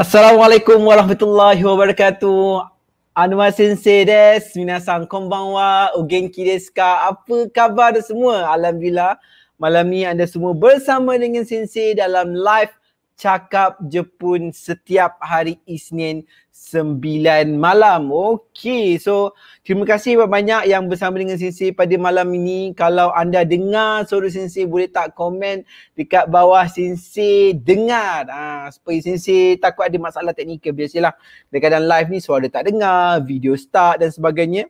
Assalamualaikum warahmatullahi wabarakatuh. Anwar Sensei des, minasan konbanwa, ugenki desu ka? Apa khabar semua? Alhamdulillah, malam ni anda semua bersama dengan Sensei dalam live cakap Jepun setiap hari Isnin 9 malam. Okey, so terima kasih banyak yang bersama dengan Sensei pada malam ini. Kalau anda dengar suara Sensei boleh tak komen dekat bawah Sensei dengar. Ha, supaya Sensei takut ada masalah teknikal biasalah. Kadang-kadang live ni suara tak dengar, video start dan sebagainya.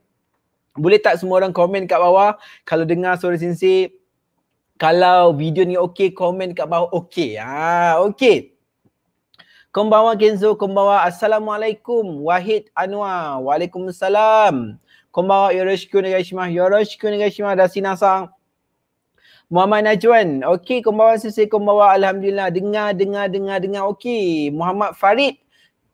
Boleh tak semua orang komen kat bawah kalau dengar suara Sensei kalau video ni okey komen kat bawah okey ha okey Kumbawa Kenzo, Kumbawa Assalamualaikum Wahid Anwar, Waalaikumsalam Kumbawa Yoroshiku Negashima, Yoroshiku Negashima, Dasina Sang Muhammad Najwan, okey Kumbawa Sisi, Kumbawa Alhamdulillah Dengar, dengar, dengar, dengar, okey Muhammad Farid,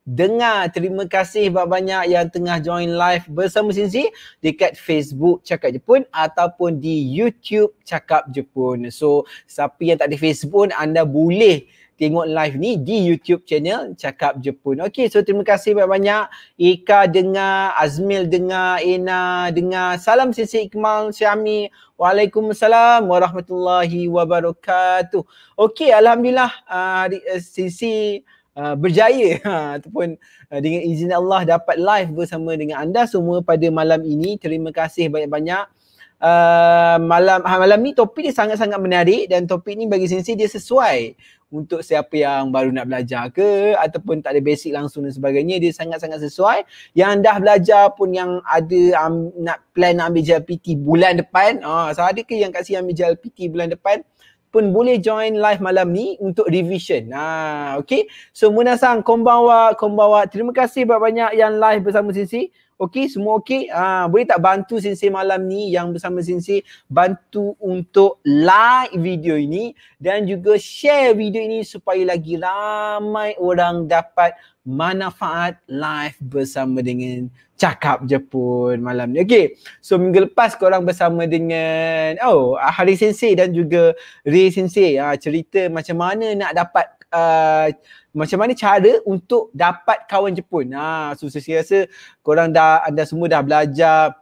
dengar. Terima kasih banyak-banyak yang tengah join live bersama Sinsi dekat Facebook Cakap Jepun ataupun di YouTube Cakap Jepun. So siapa yang tak ada Facebook anda boleh tengok live ni di YouTube channel Cakap Jepun. Okay so terima kasih banyak-banyak. Ika dengar, Azmil dengar, Ena dengar. Salam Sisi Iqmal, Syami. Waalaikumsalam warahmatullahi wabarakatuh. Okay Alhamdulillah uh, ah, eh, Sisi Uh, berjaya ha, ataupun uh, dengan izin Allah dapat live bersama dengan anda semua pada malam ini. Terima kasih banyak-banyak. Uh, malam ha, malam ni topik dia sangat-sangat menarik dan topik ni bagi sensei dia sesuai untuk siapa yang baru nak belajar ke ataupun tak ada basic langsung dan sebagainya dia sangat-sangat sesuai yang dah belajar pun yang ada um, nak plan nak ambil JLPT bulan depan ah uh, so ada ke yang kat sini ambil JLPT bulan depan pun boleh join live malam ni untuk revision. Ha, ah, okay. So Munasang, Kombawa, Kombawa. Terima kasih banyak-banyak yang live bersama Sinsi. Okay, semua okay. Ha, ah, boleh tak bantu Sinsi malam ni yang bersama Sinsi bantu untuk like video ini dan juga share video ini supaya lagi ramai orang dapat manfaat live bersama dengan Cakap Jepun malam ni. Okay, so minggu lepas korang bersama dengan oh ah, Hari Sensei dan juga Ray Sensei ha, cerita macam mana nak dapat uh, macam mana cara untuk dapat kawan Jepun. Ha, so saya rasa korang dah, anda semua dah belajar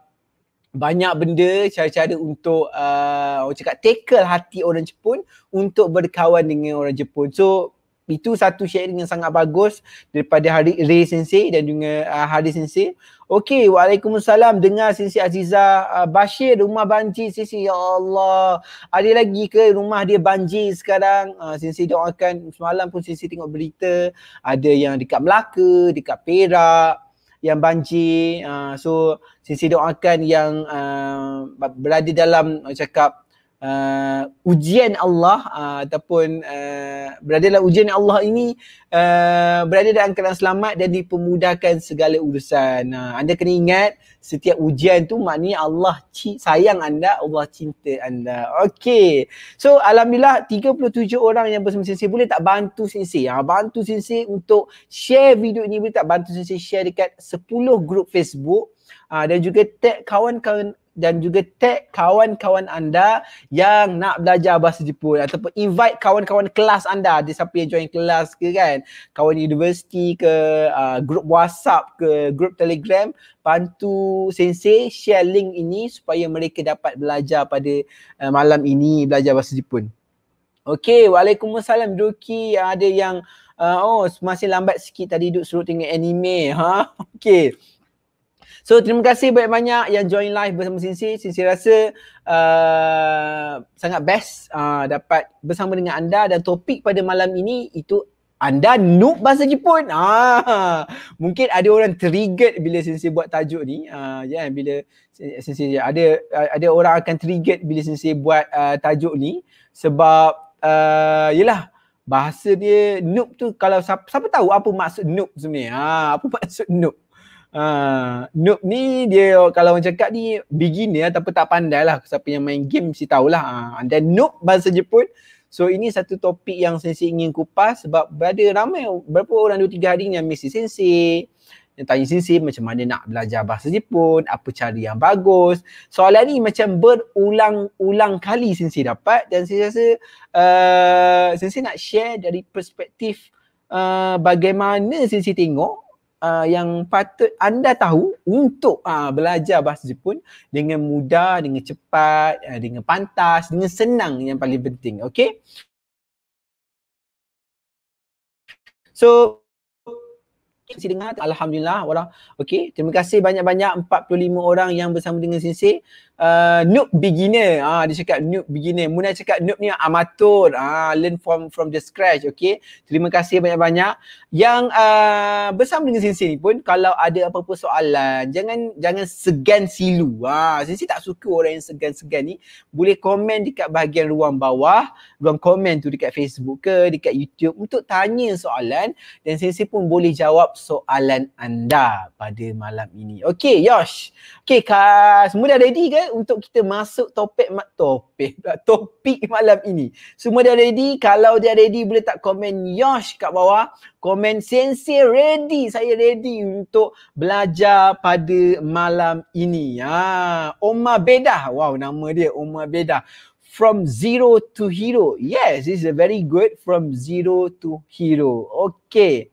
banyak benda cara-cara untuk uh, orang cakap tackle hati orang Jepun untuk berkawan dengan orang Jepun. So itu satu sharing yang sangat bagus daripada hari Ray Sensei dan juga uh, Hari Sensei. Okey, waalaikumsalam dengar Sensei Aziza uh, Bashir rumah banjir Sensei. Ya Allah. Ada lagi ke rumah dia banjir sekarang? Uh, Sensei doakan semalam pun Sensei tengok berita ada yang dekat Melaka, dekat Perak yang banjir. Uh, so Sensei doakan yang uh, berada dalam uh, cakap uh, ujian Allah uh, ataupun uh, berada dalam ujian Allah ini uh, berada dalam keadaan selamat dan dipermudahkan segala urusan. Uh, anda kena ingat setiap ujian tu maknanya Allah ci- sayang anda, Allah cinta anda. Okey. So alhamdulillah 37 orang yang bersama sensei boleh tak bantu sensei? Ha, ah, bantu sensei untuk share video ini boleh tak bantu sensei share dekat 10 grup Facebook? Uh, dan juga tag kawan-kawan dan juga tag kawan-kawan anda yang nak belajar bahasa Jepun ataupun invite kawan-kawan kelas anda ada siapa yang join kelas ke kan kawan universiti ke uh, grup WhatsApp ke grup Telegram bantu sensei share link ini supaya mereka dapat belajar pada uh, malam ini belajar bahasa Jepun Okay, Waalaikumsalam Duki ada yang uh, oh masih lambat sikit tadi duduk suruh tengok anime ha? Okay, So terima kasih banyak-banyak yang join live bersama Sinsi. Sinsi rasa uh, sangat best uh, dapat bersama dengan anda dan topik pada malam ini itu anda noob bahasa Jepun. Ah, mungkin ada orang triggered bila Sinsi buat tajuk ni. Ah, ya, yeah, bila Sinsi ada ada orang akan triggered bila Sinsi buat uh, tajuk ni sebab uh, yelah bahasa dia noob tu kalau siapa, siapa tahu apa maksud noob sebenarnya. Ha, apa maksud noob? uh, noob ni dia kalau orang cakap ni beginner tapi tak pandai lah siapa yang main game mesti tahulah uh, ha, dan noob bahasa Jepun So ini satu topik yang sensei ingin kupas sebab ada ramai berapa orang 2 tiga hari ni yang mesti sensei yang tanya sensei macam mana nak belajar bahasa Jepun, apa cara yang bagus. Soalan ni macam berulang-ulang kali sensei dapat dan saya rasa uh, sensei nak share dari perspektif uh, bagaimana sensei tengok uh, yang patut anda tahu untuk uh, belajar bahasa Jepun dengan mudah, dengan cepat, uh, dengan pantas, dengan senang yang paling penting. Okay? So, Sensei dengar, Alhamdulillah. Walau, okay, terima kasih banyak-banyak 45 orang yang bersama dengan Sisi uh, noob beginner ah dia cakap noob beginner Muna cakap noob ni amatur ah learn from from the scratch okay. terima kasih banyak-banyak yang uh, bersama dengan sensei ni pun kalau ada apa-apa soalan jangan jangan segan silu ah sensei tak suka orang yang segan-segan ni boleh komen dekat bahagian ruang bawah ruang komen tu dekat Facebook ke dekat YouTube untuk tanya soalan dan Sinsi pun boleh jawab soalan anda pada malam ini Okay, Yosh Okay, okey semua dah ready ke untuk kita masuk topik topik topik malam ini. Semua dah ready? Kalau dia ready boleh tak komen Yosh kat bawah? Komen sensei ready. Saya ready untuk belajar pada malam ini. Ha, Omar Bedah. Wow, nama dia Omar Bedah. From zero to hero. Yes, this is a very good from zero to hero. Okay.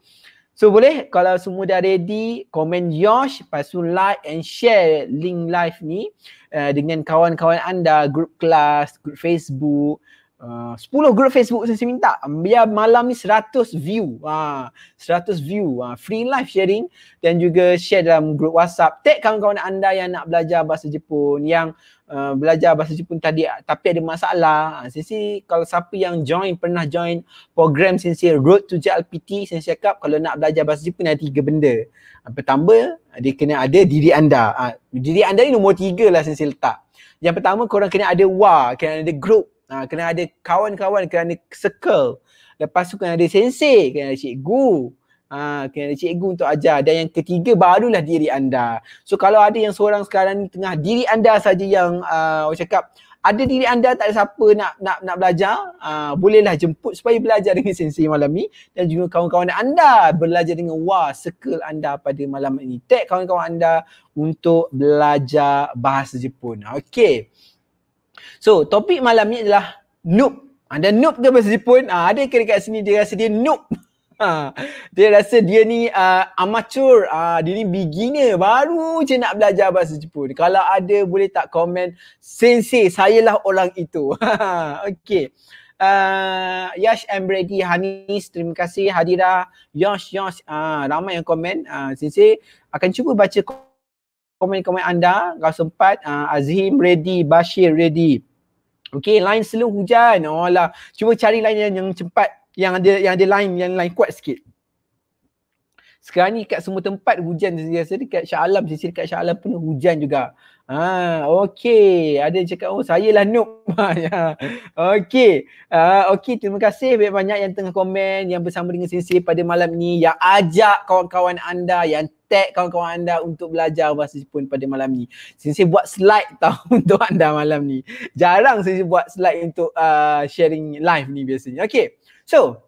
So boleh kalau semua dah ready, komen Yosh, lepas like and share link live ni. Uh, dengan kawan-kawan anda, group kelas, group Facebook, Ah, uh, 10 grup Facebook saya minta biar malam ni 100 view uh, ah, 100 view uh, free live sharing dan juga share dalam group WhatsApp tag kawan-kawan anda yang nak belajar bahasa Jepun yang uh, belajar bahasa Jepun tadi tapi ada masalah sisi kalau siapa yang join pernah join program sensei road to JLPT saya cakap kalau nak belajar bahasa Jepun ada tiga benda pertama dia kena ada diri anda uh, diri anda ni nombor tiga lah sensei letak yang pertama korang kena ada wah kena ada group Ha, kena ada kawan-kawan, kena ada circle. Lepas tu kena ada sensei, kena ada cikgu. Ha, kena ada cikgu untuk ajar. Dan yang ketiga barulah diri anda. So kalau ada yang seorang sekarang ni tengah diri anda saja yang uh, orang cakap ada diri anda tak ada siapa nak nak nak belajar, uh, bolehlah jemput supaya belajar dengan sensei malam ni dan juga kawan-kawan anda belajar dengan wah sekel anda pada malam ini. Tag kawan-kawan anda untuk belajar bahasa Jepun. Okey. So topik malam ni adalah noob. Ada ah, noob ke masa pun uh, ada ke dekat sini dia rasa dia noob. Ah, dia rasa dia ni uh, amateur, uh, dia ni beginner, baru je nak belajar bahasa Jepun. Kalau ada boleh tak komen, sensei, saya lah orang itu. okay. Uh, Yash and Brady, Hanis, terima kasih Hadira, Yash, Yash, uh, ramai yang komen. Uh, sensei, akan cuba baca komen-komen anda. Kalau sempat, uh, Azim, Brady, Bashir, Brady. Okay, line slow hujan. Oh lah. Cuba cari line yang, yang cepat. Yang ada yang ada line, yang line kuat sikit. Sekarang ni kat semua tempat hujan biasa dekat Shah Alam, sisi dekat Shah Alam pun hujan juga. Ha, okey. Ada yang cakap, oh saya lah noob. Ya. okey. Uh, okey, terima kasih banyak-banyak yang tengah komen, yang bersama dengan sisi pada malam ni, yang ajak kawan-kawan anda yang tag kawan-kawan anda untuk belajar bahasa Jepun pada malam ni. Sensei buat slide tau untuk anda malam ni. Jarang sensei buat slide untuk uh, sharing live ni biasanya. Okay. So,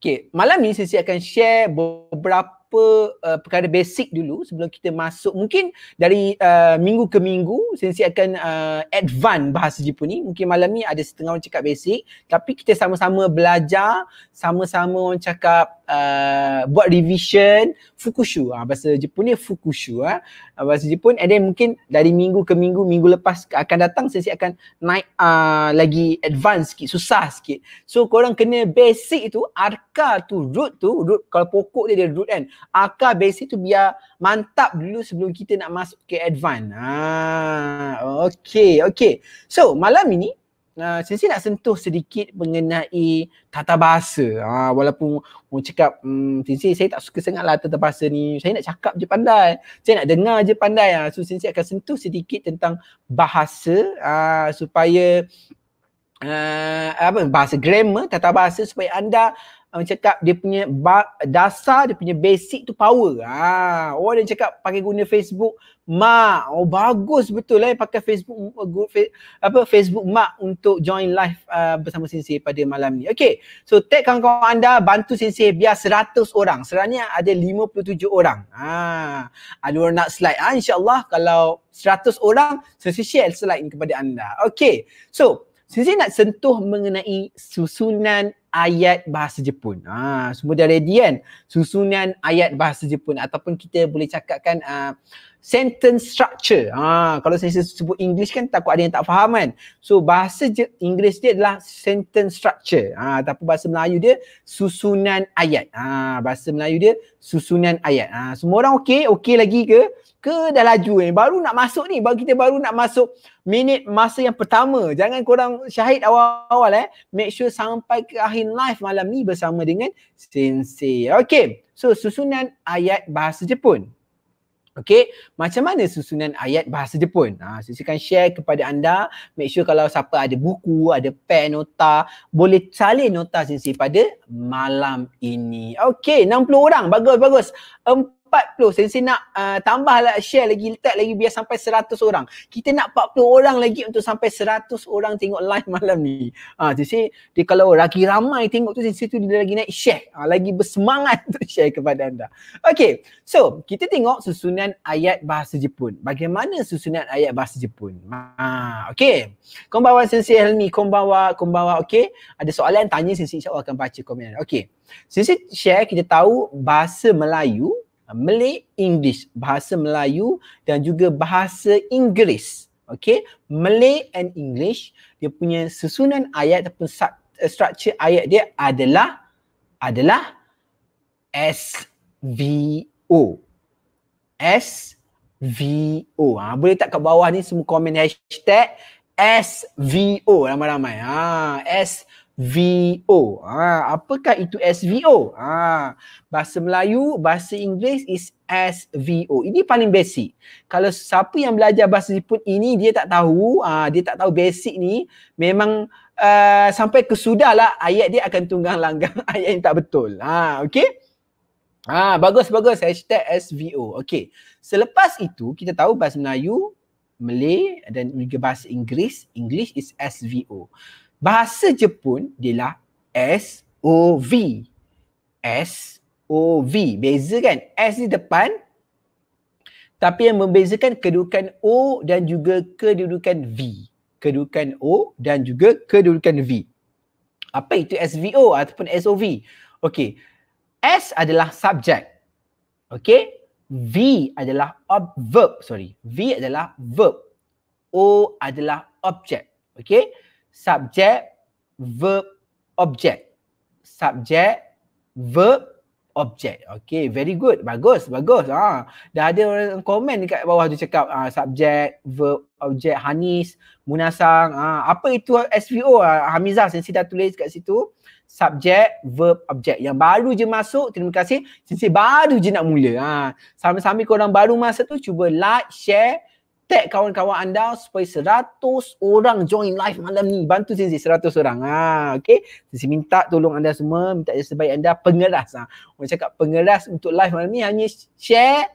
okay. Malam ni sensei akan share beberapa beberapa uh, perkara basic dulu sebelum kita masuk mungkin dari uh, minggu ke minggu sensei akan uh, advance bahasa Jepun ni mungkin malam ni ada setengah orang cakap basic tapi kita sama-sama belajar sama-sama orang cakap uh, buat revision fukushu uh, bahasa Jepun ni fukushu uh. Abang uh, Suji pun and then mungkin dari minggu ke minggu, minggu lepas akan datang sesi akan naik uh, lagi advance sikit, susah sikit. So korang kena basic itu, arka tu, root tu, root kalau pokok dia dia root kan. Arka basic tu biar mantap dulu sebelum kita nak masuk ke advance. Ha, okay, okay. So malam ini Ah, sensei nak sentuh sedikit mengenai tata bahasa. Ha, walaupun orang cakap, hmm, sensei saya tak suka sangatlah tata bahasa ni. Saya nak cakap je pandai. Saya nak dengar je pandai. Ha. So sensei akan sentuh sedikit tentang bahasa ha, supaya Uh, apa bahasa grammar tata bahasa supaya anda orang uh, cakap dia punya dasar dia punya basic tu power. Ha, orang oh, dia cakap pakai guna Facebook mak. Oh bagus betul lah eh, pakai Facebook uh, fe- apa Facebook mak untuk join live uh, bersama sensei pada malam ni. Okay So tag kawan-kawan anda bantu sensei biar seratus orang. Sebenarnya ada lima puluh tujuh orang. Ha, ada orang nak slide. Ha, InsyaAllah kalau seratus orang, sensei share slide kepada anda. Okay So saya, saya nak sentuh mengenai susunan ayat bahasa Jepun. Ha, semua dah ready kan? Susunan ayat bahasa Jepun ataupun kita boleh cakapkan uh, sentence structure. Ha, kalau saya sebut English kan takut ada yang tak faham kan? So bahasa Je- English dia adalah sentence structure. Ha, ataupun bahasa Melayu dia susunan ayat. Ha, bahasa Melayu dia susunan ayat. Ha, semua orang okey? Okey lagi ke? ke dah laju ni? Baru nak masuk ni. Baru kita baru nak masuk minit masa yang pertama. Jangan korang syahid awal-awal eh. Make sure sampai ke akhir live malam ni bersama dengan Sensei. Okay. So susunan ayat bahasa Jepun. Okay, macam mana susunan ayat bahasa Jepun? Ha, saya akan share kepada anda. Make sure kalau siapa ada buku, ada pen, nota, boleh salin nota sensei pada malam ini. Okay, 60 orang. Bagus, bagus. 40 sensei nak uh, tambah lah share lagi letak lagi biar sampai 100 orang kita nak 40 orang lagi untuk sampai 100 orang tengok live malam ni ah ha, sensei dia kalau lagi ramai tengok tu sensei tu dia lagi naik share ha, lagi bersemangat untuk share kepada anda Okay, so kita tengok susunan ayat bahasa Jepun bagaimana susunan ayat bahasa Jepun ha ah, okay. konbawa sensei Helmi konbawa konbawa okey ada soalan tanya sensei insyaallah akan baca komen Okay, sensei share kita tahu bahasa Melayu Uh, Malay, English, bahasa Melayu dan juga bahasa Inggeris. Okay, Malay and English, dia punya susunan ayat ataupun eh, structure ayat dia adalah adalah SVO. SVO. Ha, boleh tak kat bawah ni semua komen hashtag SVO ramai-ramai. Ha, S. SVO. Ha, ah, apakah itu SVO? Ha, ah, bahasa Melayu, bahasa Inggeris is SVO. Ini paling basic. Kalau siapa yang belajar bahasa Jepun ini dia tak tahu, ha, dia tak tahu basic ni, memang uh, sampai kesudahlah ayat dia akan tunggang langgang ayat yang tak betul. Ha, okay? Ha, bagus, bagus. Hashtag SVO. Okay. Selepas itu, kita tahu bahasa Melayu, Malay dan juga bahasa Inggeris. English is SVO. Bahasa Jepun ialah S-O-V. S-O-V. Beza kan? S ni depan. Tapi yang membezakan kedudukan O dan juga kedudukan V. Kedudukan O dan juga kedudukan V. Apa itu S V O ataupun S O V? Okey. S adalah subjek. Okey. V adalah ob- verb. Sorry. V adalah verb. O adalah objek. Okey subject, verb, object. Subject, verb, object. Okay, very good. Bagus, bagus. Ha. Dah ada orang komen dekat bawah tu cakap uh, subject, verb, object, Hanis, Munasang. Ha. Apa itu SVO? Uh, ah, Hamizah Sensi dah tulis kat situ. Subject, verb, object. Yang baru je masuk, terima kasih. Sensi baru je nak mula. Ha. Sambil-sambil korang baru masuk tu, cuba like, share, tag kawan-kawan anda supaya seratus orang join live malam ni. Bantu Zizi seratus orang. Ha, okay. Zizi minta tolong anda semua. Minta yang sebaik anda. Pengeras. Ha. Orang cakap pengeras untuk live malam ni hanya share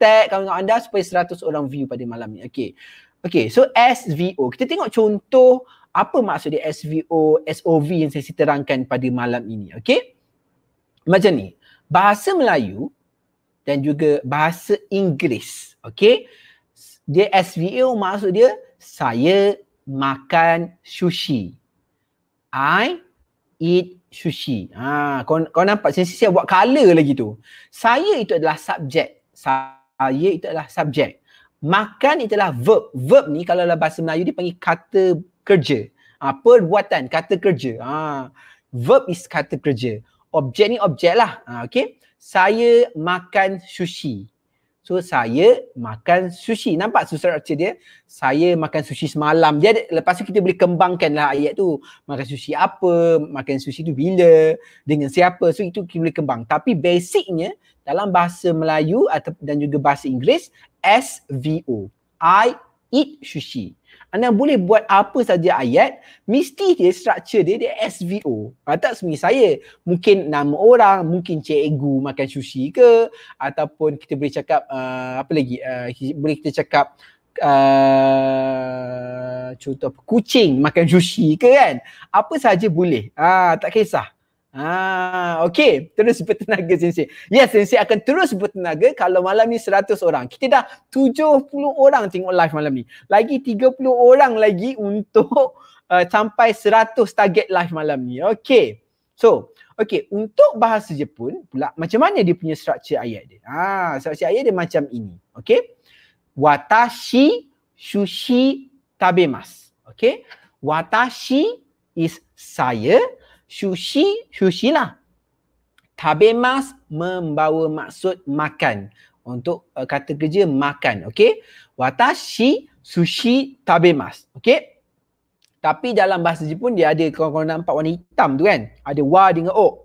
tag kawan-kawan anda supaya seratus orang view pada malam ni. Okay. Okay. So SVO. Kita tengok contoh apa maksud dia SVO, SOV yang saya terangkan pada malam ini. Okay. Macam ni. Bahasa Melayu dan juga bahasa Inggeris. Okay dia SVO maksud dia saya makan sushi. I eat sushi. Ha, kau, kau nampak saya siap buat color lagi tu. Saya itu adalah subjek. Saya itu adalah subjek. Makan itulah verb. Verb ni kalau dalam bahasa Melayu dia panggil kata kerja. Ha, perbuatan, kata kerja. Ha, verb is kata kerja. Objek ni objek lah. Ha, okay. Saya makan sushi. So saya makan sushi. Nampak susah structure dia? Saya makan sushi semalam. Dia ada, lepas tu kita boleh lah. ayat tu. Makan sushi apa? Makan sushi tu bila? Dengan siapa? So itu kita boleh kembang. Tapi basicnya dalam bahasa Melayu atau dan juga bahasa Inggeris O. I eat sushi. Anda boleh buat apa saja ayat, mesti dia structure dia, dia SVO. Ah, tak semua saya. Mungkin nama orang, mungkin cikgu makan sushi ke, ataupun kita boleh cakap, uh, apa lagi, uh, boleh kita cakap, uh, contoh kucing makan sushi ke kan. Apa saja boleh. Uh, tak kisah. Ah, okay. terus bertenaga sensei. Yes, sensei akan terus bertenaga kalau malam ni 100 orang. Kita dah 70 orang tengok live malam ni. Lagi 30 orang lagi untuk uh, sampai 100 target live malam ni. Okay. So, okay. untuk bahasa Jepun pula macam mana dia punya structure ayat dia? Ha, ah, structure ayat dia macam ini. Okay. Watashi sushi tabemas. Okay. Watashi is saya Sushi, sushi lah. Tabemas membawa maksud makan. Untuk uh, kata kerja makan, okay? Watashi sushi tabemas, okay? Tapi dalam bahasa Jepun dia ada kalau nampak warna hitam tu kan? Ada wa dengan o.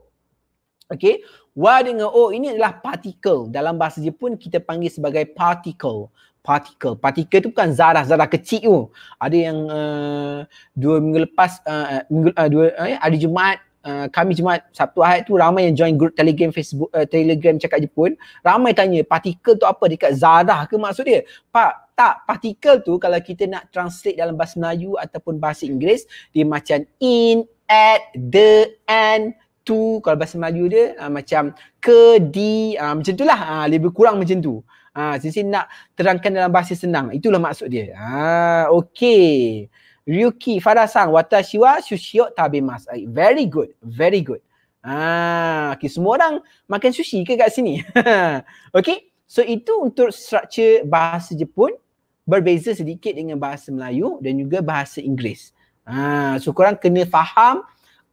Okay? Wa dengan o ini adalah particle. Dalam bahasa Jepun kita panggil sebagai particle partikel. Partikel tu bukan zarah-zarah kecil tu. Ada yang uh, dua minggu lepas, uh, minggu, uh, dua, uh, ada Jumaat, uh, kami Jumaat, Sabtu Ahad tu ramai yang join grup Telegram Facebook, uh, Telegram Cakap Jepun. Ramai tanya partikel tu apa dekat zarah ke maksud dia? Pak, tak, partikel tu kalau kita nak translate dalam bahasa Melayu ataupun bahasa Inggeris, dia macam in, at, the, and, to. Kalau bahasa Melayu dia uh, macam ke, di, uh, macam tu lah. Uh, lebih kurang macam tu. Ah ha, sensei nak terangkan dalam bahasa senang. Itulah maksud dia. Ha okay. Ryuki Farasan watashi wa shushio tabemas. Eh, very good. Very good. Ah, ha, okay. semua orang makan sushi ke kat sini? okay, so itu untuk struktur bahasa Jepun berbeza sedikit dengan bahasa Melayu dan juga bahasa Inggeris. Ah, so korang kena faham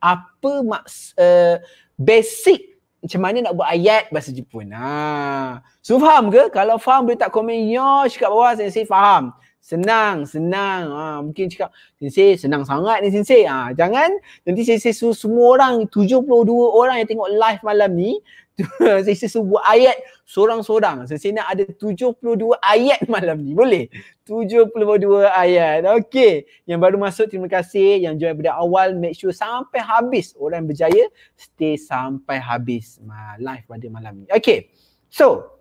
apa maks uh, basic macam mana nak buat ayat bahasa Jepun. Ha. So faham ke? Kalau faham boleh tak komen yo ya, cakap bawah sensei faham. Senang, senang. Ha, mungkin cakap sensei senang sangat ni sensei. Ha, jangan nanti sensei semua orang 72 orang yang tengok live malam ni Saya sebut ayat sorang-sorang. Saya nak ada 72 ayat malam ni. Boleh? 72 ayat. Okey. Yang baru masuk, terima kasih. Yang join dari awal, make sure sampai habis. Orang berjaya, stay sampai habis live pada malam ni. Okey. So,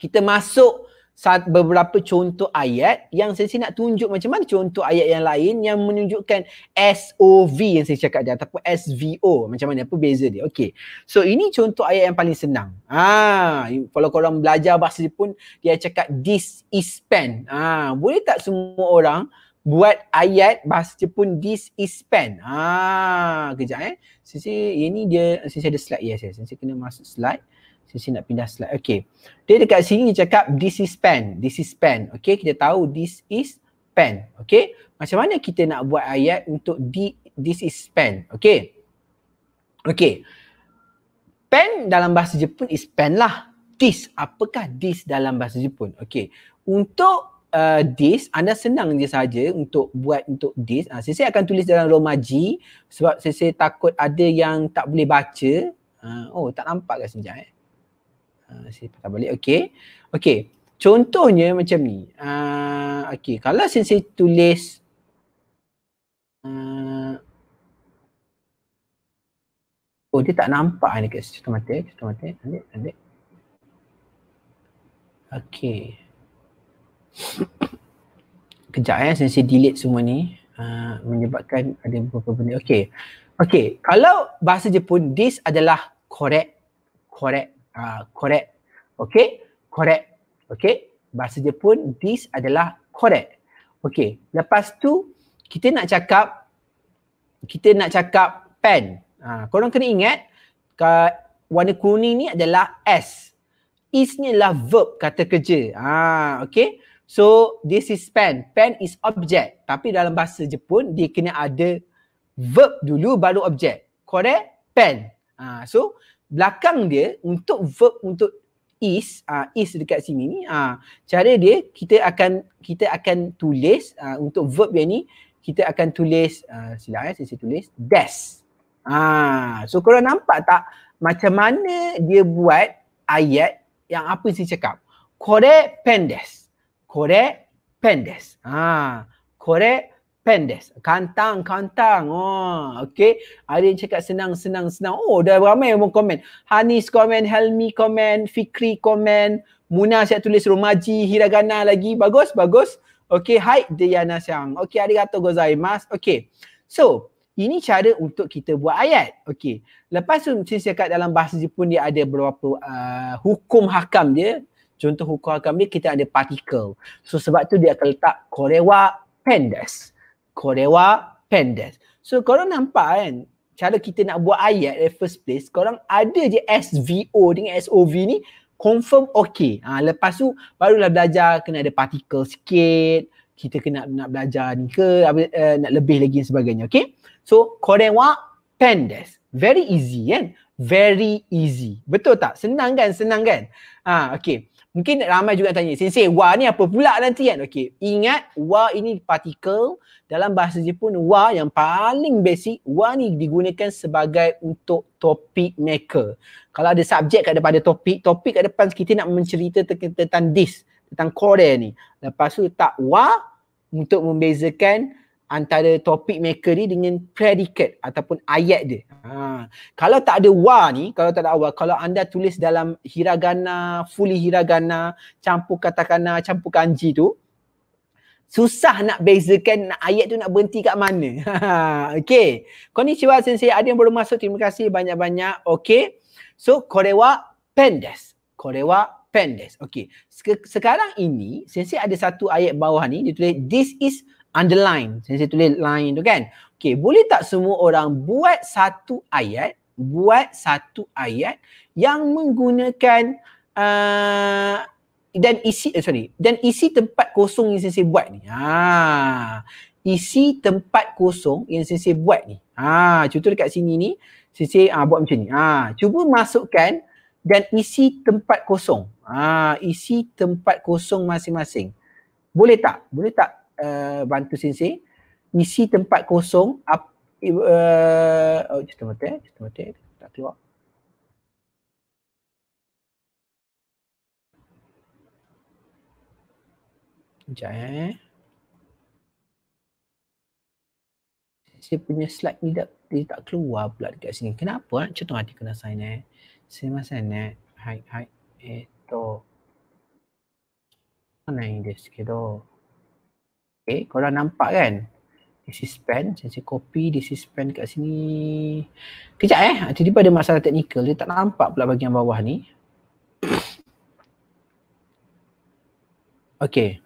kita masuk Saat beberapa contoh ayat yang saya nak tunjuk macam mana contoh ayat yang lain yang menunjukkan SOV yang saya cakap dia ataupun SVO macam mana apa beza dia okey so ini contoh ayat yang paling senang ha kalau korang belajar bahasa Jepun dia cakap this is pen ha boleh tak semua orang buat ayat bahasa Jepun this is pen. Ha, kejap eh. Sisi ini dia sisi ada slide yes yes. Sisi kena masuk slide. Sisi nak pindah slide. Okay. Dia dekat sini cakap this is pen. This is pen. Okay. Kita tahu this is pen. Okay. Macam mana kita nak buat ayat untuk di, this is pen. Okay. Okay. Pen dalam bahasa Jepun is pen lah. This. Apakah this dalam bahasa Jepun? Okay. Untuk uh, this, anda senang je saja untuk buat untuk this. Uh, saya akan tulis dalam romaji sebab saya takut ada yang tak boleh baca. Uh, oh, tak nampak kat sini. Eh? Ah, saya patah balik. Okey. Okey. Contohnya macam ni. Uh, Okey. Kalau sensei tulis. Uh, oh dia tak nampak ni kat situ. mata. Situ mata. Adik. Adik. Okey. Kejap ya. Eh, sensei delete semua ni. Uh, menyebabkan ada beberapa benda. Okey. Okey. Kalau bahasa Jepun. This adalah correct. Correct uh, correct. Okay, correct. Okay, bahasa Jepun this adalah correct. Okay, lepas tu kita nak cakap kita nak cakap pen. Ha, korang kena ingat ke, warna kuning ni adalah S. Is ni adalah verb kata kerja. Ha, okay. So this is pen. Pen is object. Tapi dalam bahasa Jepun dia kena ada verb dulu baru object. Correct? Pen. Ha, so belakang dia untuk verb untuk is uh, is dekat sini ni uh, cara dia kita akan kita akan tulis uh, untuk verb yang ni kita akan tulis uh, sila eh saya, saya tulis das ah uh, so korang nampak tak macam mana dia buat ayat yang apa saya cakap kore pendes kore pendes ah uh, korek pendes. Kantang, kantang. Oh, ha, okay. Ada yang cakap senang, senang, senang. Oh, dah ramai yang komen. Hanis komen, Helmi komen, Fikri komen. Muna saya tulis Romaji, Hiragana lagi. Bagus, bagus. Okay, hai Diana Siang. Okay, arigato gozaimasu. Okay. So, ini cara untuk kita buat ayat. Okay. Lepas tu, macam saya kata dalam bahasa Jepun dia ada beberapa uh, hukum hakam dia. Contoh hukum hakam dia, kita ada particle. So, sebab tu dia akan letak korewa pendes korewa pendes. So korang nampak kan cara kita nak buat ayat at first place korang ada je SVO dengan SOV ni confirm okay. Ha, lepas tu barulah belajar kena ada particle sikit kita kena nak belajar ni ke uh, nak lebih lagi sebagainya okay. So korewa pendes. Very easy kan? Very easy. Betul tak? Senang kan? Senang kan? Ha, okay mungkin ramai juga tanya, sensei wa ni apa pula nanti kan? Okey, ingat wa ini partikel dalam bahasa Jepun wa yang paling basic wa ni digunakan sebagai untuk topik maker. Kalau ada subjek kat depan ada topik, topik kat depan kita nak mencerita tentang this, tentang Korea ni. Lepas tu tak wa untuk membezakan antara topik maker ni dengan predicate ataupun ayat dia. Ha. Kalau tak ada wa ni, kalau tak ada awal, kalau anda tulis dalam hiragana, fully hiragana, campur katakana, campur kanji tu, susah nak bezakan ayat tu nak berhenti kat mana. Ha. okay. Konnichiwa sensei, ada yang baru masuk, terima kasih banyak-banyak. Okay. So, korewa pendes. Korewa pendes. Okay. sekarang ini, sensei ada satu ayat bawah ni, dia tulis, this is underline. Saya, saya tulis line tu kan. Okay, boleh tak semua orang buat satu ayat, buat satu ayat yang menggunakan uh, dan isi, eh, sorry, dan isi tempat kosong yang saya, saya buat ni. Ha. Isi tempat kosong yang saya, saya buat ni. Ha, contoh dekat sini ni, saya, saya ha, buat macam ni. Ha, cuba masukkan dan isi tempat kosong. Ha, isi tempat kosong masing-masing. Boleh tak? Boleh tak uh, bantu sensei isi tempat kosong up, uh, eh, oh cerita mati cerita mati tak keluar Sekejap eh. Saya punya slide ni tak, dia tak keluar pula dekat sini. Kenapa nak contoh hati kena sign eh? Saya masa ni. Eh. Hai, hai. Eh, tu. Mana ini dia sikit tu. Okay, korang nampak kan? This is pen, saya, saya copy, this is pen kat sini. Kejap eh, tiba-tiba ada masalah teknikal, dia tak nampak pula bahagian bawah ni. Okay.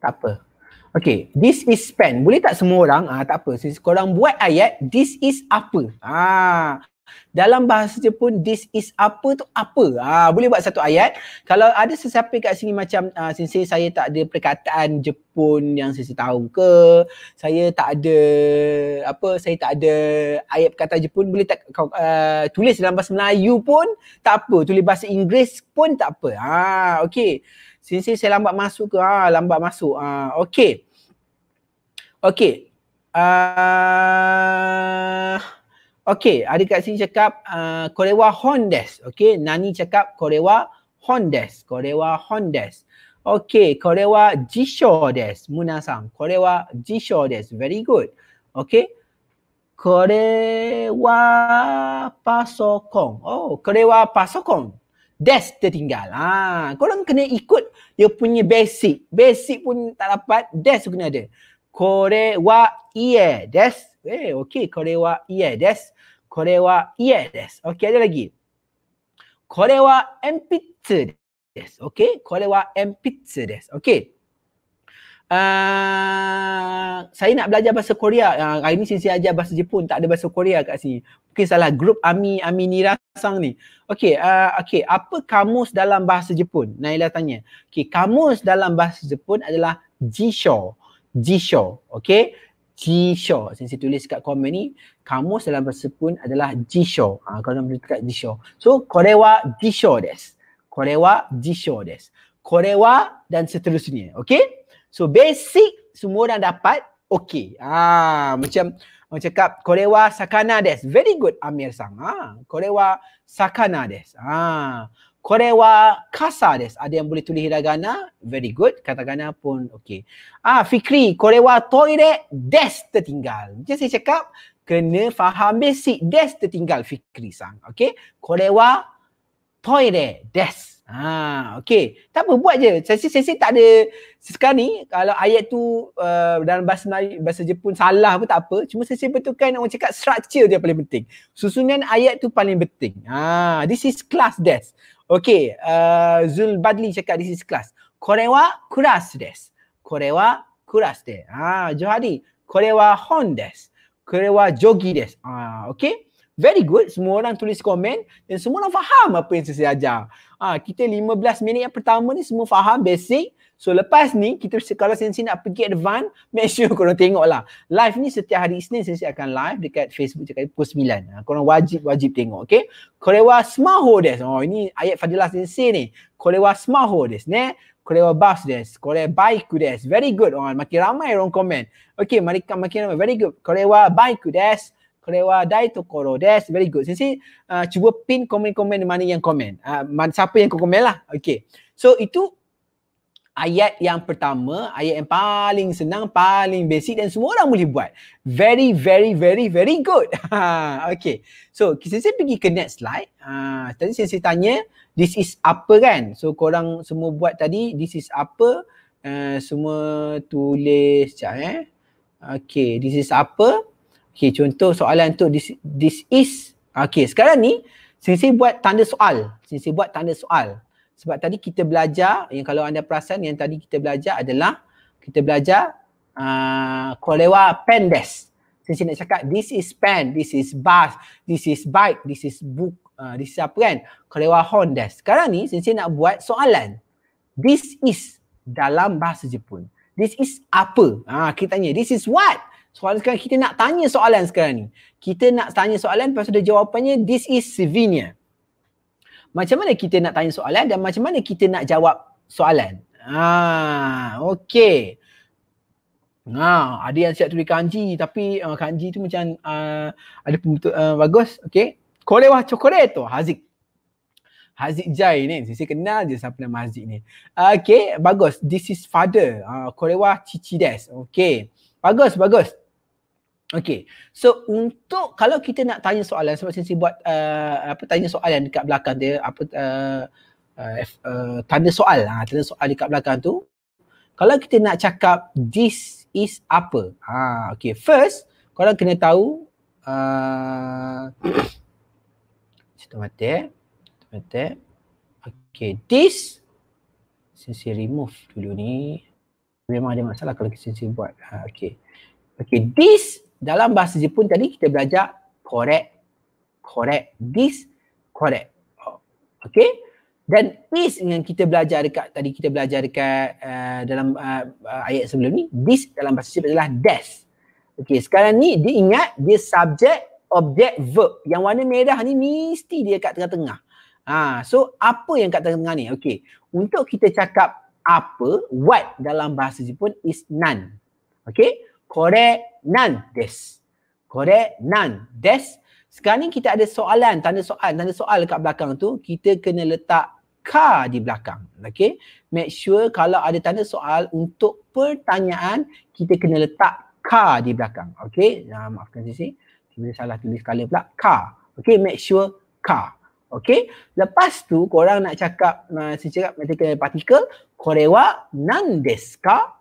Tak apa. Okay, this is pen. Boleh tak semua orang? Ah, tak apa. Since korang buat ayat, this is apa? Ah, dalam bahasa Jepun, this is apa tu apa. Ha, boleh buat satu ayat. Kalau ada sesiapa kat sini macam uh, sensei saya tak ada perkataan Jepun yang sensei tahu ke. Saya tak ada apa, saya tak ada ayat kata Jepun. Boleh tak kau uh, tulis dalam bahasa Melayu pun tak apa. Tulis bahasa Inggeris pun tak apa. Ha, okay. Sensei saya lambat masuk ke? Ha, lambat masuk. Ha, okay. Okay. Uh, ah, Okay, ada kat sini cakap uh, Korewa Hondes. Okey, Nani cakap Korewa Hondes. Korewa Hondes. Okey, Korewa Jisho des. Munasang. Korewa Jisho des. Very good. okay? Korewa Pasokong. Oh, Korewa Pasokong. Des tertinggal. Ha, korang kena ikut dia punya basic. Basic pun tak dapat, des pun kena ada. Korewa Ie des. Eh, okey, kore wa ie des. Kore wa ie des. Okey, ada lagi. Kore wa empitsu des. Okey, kore wa empitsu des. Okey. Uh, saya nak belajar bahasa Korea. Uh, hari ni saya ajar bahasa Jepun, tak ada bahasa Korea kat sini. Mungkin salah grup Ami Ami Nirasang ni. Okey, uh, okey, apa kamus dalam bahasa Jepun? Naila tanya. Okey, kamus dalam bahasa Jepun adalah Jisho. Jisho, okey. G-Shaw. Since saya tulis kat komen ni, kamus dalam bahasa pun adalah G-Shaw. Ha, ah, kalau nak berita kat G-Shaw. So, kore wa G-Shaw des. Kore wa G-Shaw des. Kore wa dan seterusnya. Okay? So, basic semua orang dapat. Okay. Ah, ha, macam orang cakap, kore wa sakana des. Very good, Amir Sang. Ha, ah, kore wa sakana des. Ah. Ha. Kore wa kasa des. Ada yang boleh tulis hiragana. Very good. Katakana pun okay. Ah, Fikri. Kore wa toire des tertinggal. Macam saya cakap, kena faham basic des tertinggal Fikri sang. Okay. Kore wa toire des. Ha, okay. Tak apa, buat je. Sesi, sesi tak ada. Sekarang ni, kalau ayat tu uh, dalam bahasa Melayu, bahasa Jepun salah pun tak apa. Cuma sesi betulkan orang cakap structure dia paling penting. Susunan ayat tu paling penting. Ha, this is class desk. Okay, uh, Zul Badli cakap this is class. Kore wa kuras des. Kore wa kuras de. Ah, Johadi. Kore wa hon des. Kore wa jogi des. Ah, okay. Very good. Semua orang tulis komen dan semua orang faham apa yang saya ajar. Ah, kita 15 minit yang pertama ni semua faham basic. So lepas ni kita kalau sensei nak pergi advance make sure korang tengok lah. Live ni setiap hari Isnin sensei akan live dekat Facebook cakap pukul 9. Ha, korang wajib-wajib tengok okay. Korewa smaho des. Oh ini ayat Fadilah sensei ni. Korewa smaho des ne. Korewa bas des. Korewa baiku des. Very good orang. Oh, makin ramai orang komen. Okay mereka makin ramai. Very good. Korewa baiku des. Korewa dai tokoro des. Very good. Sensei uh, cuba pin komen-komen mana yang komen. Uh, siapa yang komen lah. Okay. So itu ayat yang pertama, ayat yang paling senang, paling basic dan semua orang boleh buat. Very, very, very, very good. Ha, okay. So, kita saya pergi ke next slide. Ha, tadi saya, tanya, this is apa kan? So, korang semua buat tadi, this is apa? Uh, semua tulis sekejap eh. Okay, this is apa? Okay, contoh soalan untuk this, this is. Okay, sekarang ni, saya, buat tanda soal. Saya, saya buat tanda soal. Sebab tadi kita belajar, yang kalau anda perasan yang tadi kita belajar adalah kita belajar uh, ah, kolewa pendes. Saya nak cakap this is pen, this is bus, this is bike, this is book, uh, this is apa kan? Kolewa Honda. Sekarang ni saya nak buat soalan. This is dalam bahasa Jepun. This is apa? Ha, kita tanya, this is what? Soalan sekarang kita nak tanya soalan sekarang ni. Kita nak tanya soalan pasal dia jawapannya this is souvenir macam mana kita nak tanya soalan dan macam mana kita nak jawab soalan. Ha, okey. Ha, ada yang siap tulis kanji tapi uh, kanji tu macam uh, ada pembentuk uh, bagus, okey. kolewa coklat tu Haziq. Haziq Jai ni, saya kenal je siapa nama Haziq ni. Okey, bagus. This is father. Uh, Korewa Cici Des. Okey. Bagus, bagus. Okay. So untuk kalau kita nak tanya soalan sebab Sensei buat uh, apa tanya soalan dekat belakang dia apa uh, uh, uh, tanda soal lah tanda soal dekat belakang tu kalau kita nak cakap this is apa ha, ah, okay first korang kena tahu uh, mati eh mati eh okay this Sensei remove dulu ni memang ada masalah kalau Sensei buat ha, ah, okay okay this dalam bahasa Jepun tadi kita belajar kore, kore, this, kore. Okay? Dan is yang kita belajar dekat tadi kita belajar dekat uh, dalam uh, uh, ayat sebelum ni, this dalam bahasa Jepun adalah des. Okay, sekarang ni dia ingat dia subject, object, verb. Yang warna merah ni mesti dia kat tengah-tengah. Ha, so apa yang kat tengah-tengah ni? Okay, untuk kita cakap apa, what dalam bahasa Jepun is none. Okay, kore nan des. Kore nan des. Sekarang ni kita ada soalan, tanda soal, tanda soal dekat belakang tu, kita kena letak ka di belakang. Okay. Make sure kalau ada tanda soal untuk pertanyaan, kita kena letak ka di belakang. Okay. Nah, maafkan sisi. Kita salah tulis kali pula. Ka. Okay. Make sure ka. Okay. Lepas tu korang nak cakap uh, ah, secara particle, wa nan desu ka?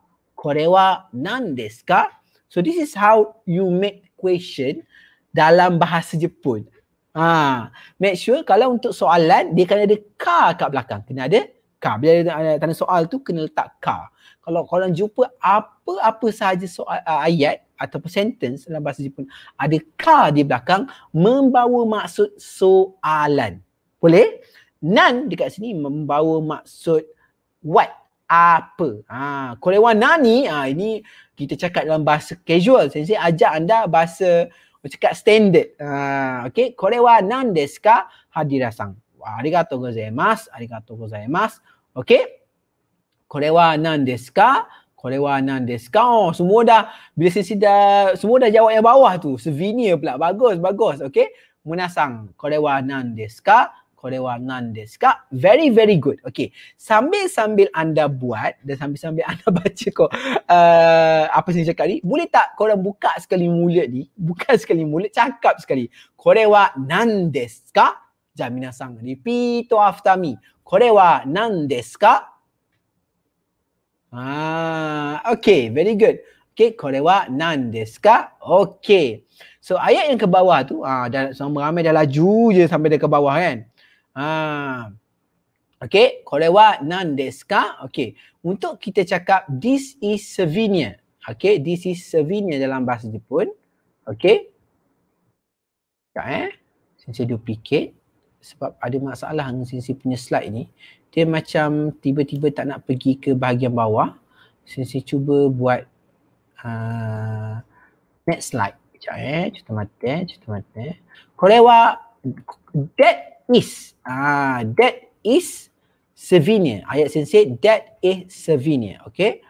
wa nan desu ka? So this is how you make question dalam bahasa Jepun. Ha, make sure kalau untuk soalan dia kena ada ka kat belakang. Kena ada ka. Bila ada tanda soal tu kena letak ka. Kalau korang jumpa apa-apa sahaja soal uh, ayat atau sentence dalam bahasa Jepun ada ka di belakang membawa maksud soalan. Boleh? Nan dekat sini membawa maksud what apa? Ha, korewan nani, ha, ini kita cakap dalam bahasa casual. Sensei ajak anda bahasa cakap standard. Ha, okay, korewan nan desu ka hadirasan. Arigato gozaimasu, arigato gozaimasu. Okay, korewan nan desu ka Korewa nan desu ka? Oh, semua dah, bila sensei dah, semua dah jawab yang bawah tu. Souvenir pula, bagus, bagus. Okay, munasang, korewa nan desu ka? Korewa Nandes Kak, very very good Okay, sambil-sambil anda buat Dan sambil-sambil anda baca kau uh, Apa saya cakap ni Boleh tak Kau korang buka sekali mulut ni Buka sekali mulut, cakap sekali Korewa Nandes ka Jaminah sang, repeat after me Korewa Nandes ka Ah, okay, very good. Okay, korewa nan deska. Okay. So ayat yang ke bawah tu, ah, dah sama ramai dah laju je sampai dia ke bawah kan. Okay, これは何ですか Okay, untuk kita cakap this is souvenir. Okay, this is souvenir dalam bahasa Jepun. Okay. Sekejap eh. Sensei duplicate. Sebab ada masalah dengan Sensei punya slide ni. Dia macam tiba-tiba tak nak pergi ke bahagian bawah. Sensei cuba buat uh, next slide. Sekejap eh. Cuta mata eh. Cuta mata eh. Korewa, that is. Ah, that is souvenir. Ayat sensei, that is souvenir. Okay.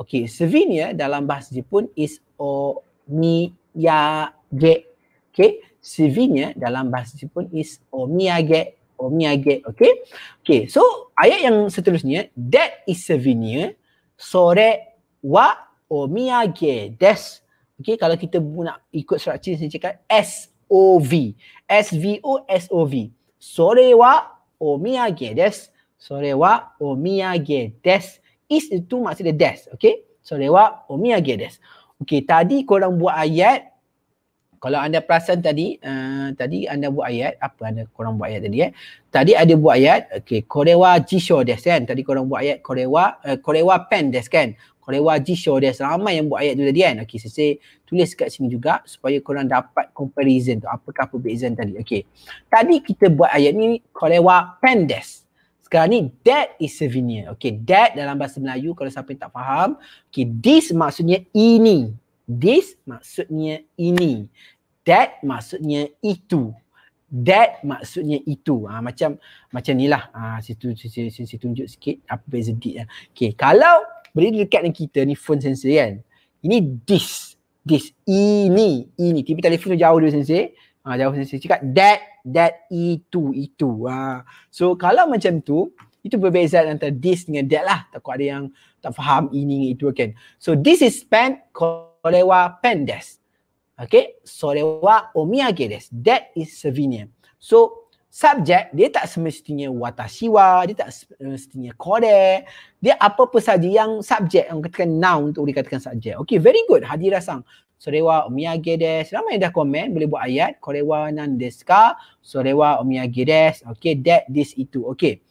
Okay, souvenir dalam bahasa Jepun is o mi ya ge. Okay, souvenir dalam bahasa Jepun is o mi ya ge. O mi ya ge. Okay. Okay, so ayat yang seterusnya, that is souvenir. Sore wa o mi ya ge des. Okay, kalau kita nak ikut structure saya cakap S O V S V O S O V wa wa それはお土産ですそれはお土産です is itu masih the des okay? wa okey それはお土産です Okay, tadi korang buat ayat kalau anda perasan tadi uh, tadi anda buat ayat apa anda korang buat ayat tadi eh tadi ada buat ayat okey korewa jisho des kan tadi korang buat ayat korewa uh, korewa pen des kan Korang wajib show dia ramai yang buat ayat tu tadi kan. Okay, saya, saya tulis kat sini juga supaya korang dapat comparison tu. Apakah perbezaan tadi. Okay. Tadi kita buat ayat ni wajib pendes. Sekarang ni that is souvenir. Okay, that dalam bahasa Melayu kalau siapa yang tak faham. Okay, this maksudnya ini. This maksudnya ini. That maksudnya itu. That maksudnya itu. Ha, macam macam ni lah. Ha, situ, situ, situ, situ, situ, situ, situ, situ, situ, situ, situ, situ, situ, bila dia dekat dengan kita ni phone sensor kan ini this this ini ini tiba telefon jauh dia sensor ha, jauh sensor cakap that that itu itu ha. so kalau macam tu itu berbeza antara this dengan that lah takut ada yang tak faham ini itu e kan so this is pen kolewa pen desu. okay so lewa omiyage desu. that is souvenir so subjek dia tak semestinya watashiwa, dia tak eh, semestinya kore, dia apa-apa saja yang subjek yang katakan noun untuk dikatakan subjek. Okay, very good. Hadirah sang. Sorewa omiyage des. Ramai dah komen boleh buat ayat. korewa nan desu ka? Sorewa omiyage des. Okay, that, this, itu. Okay.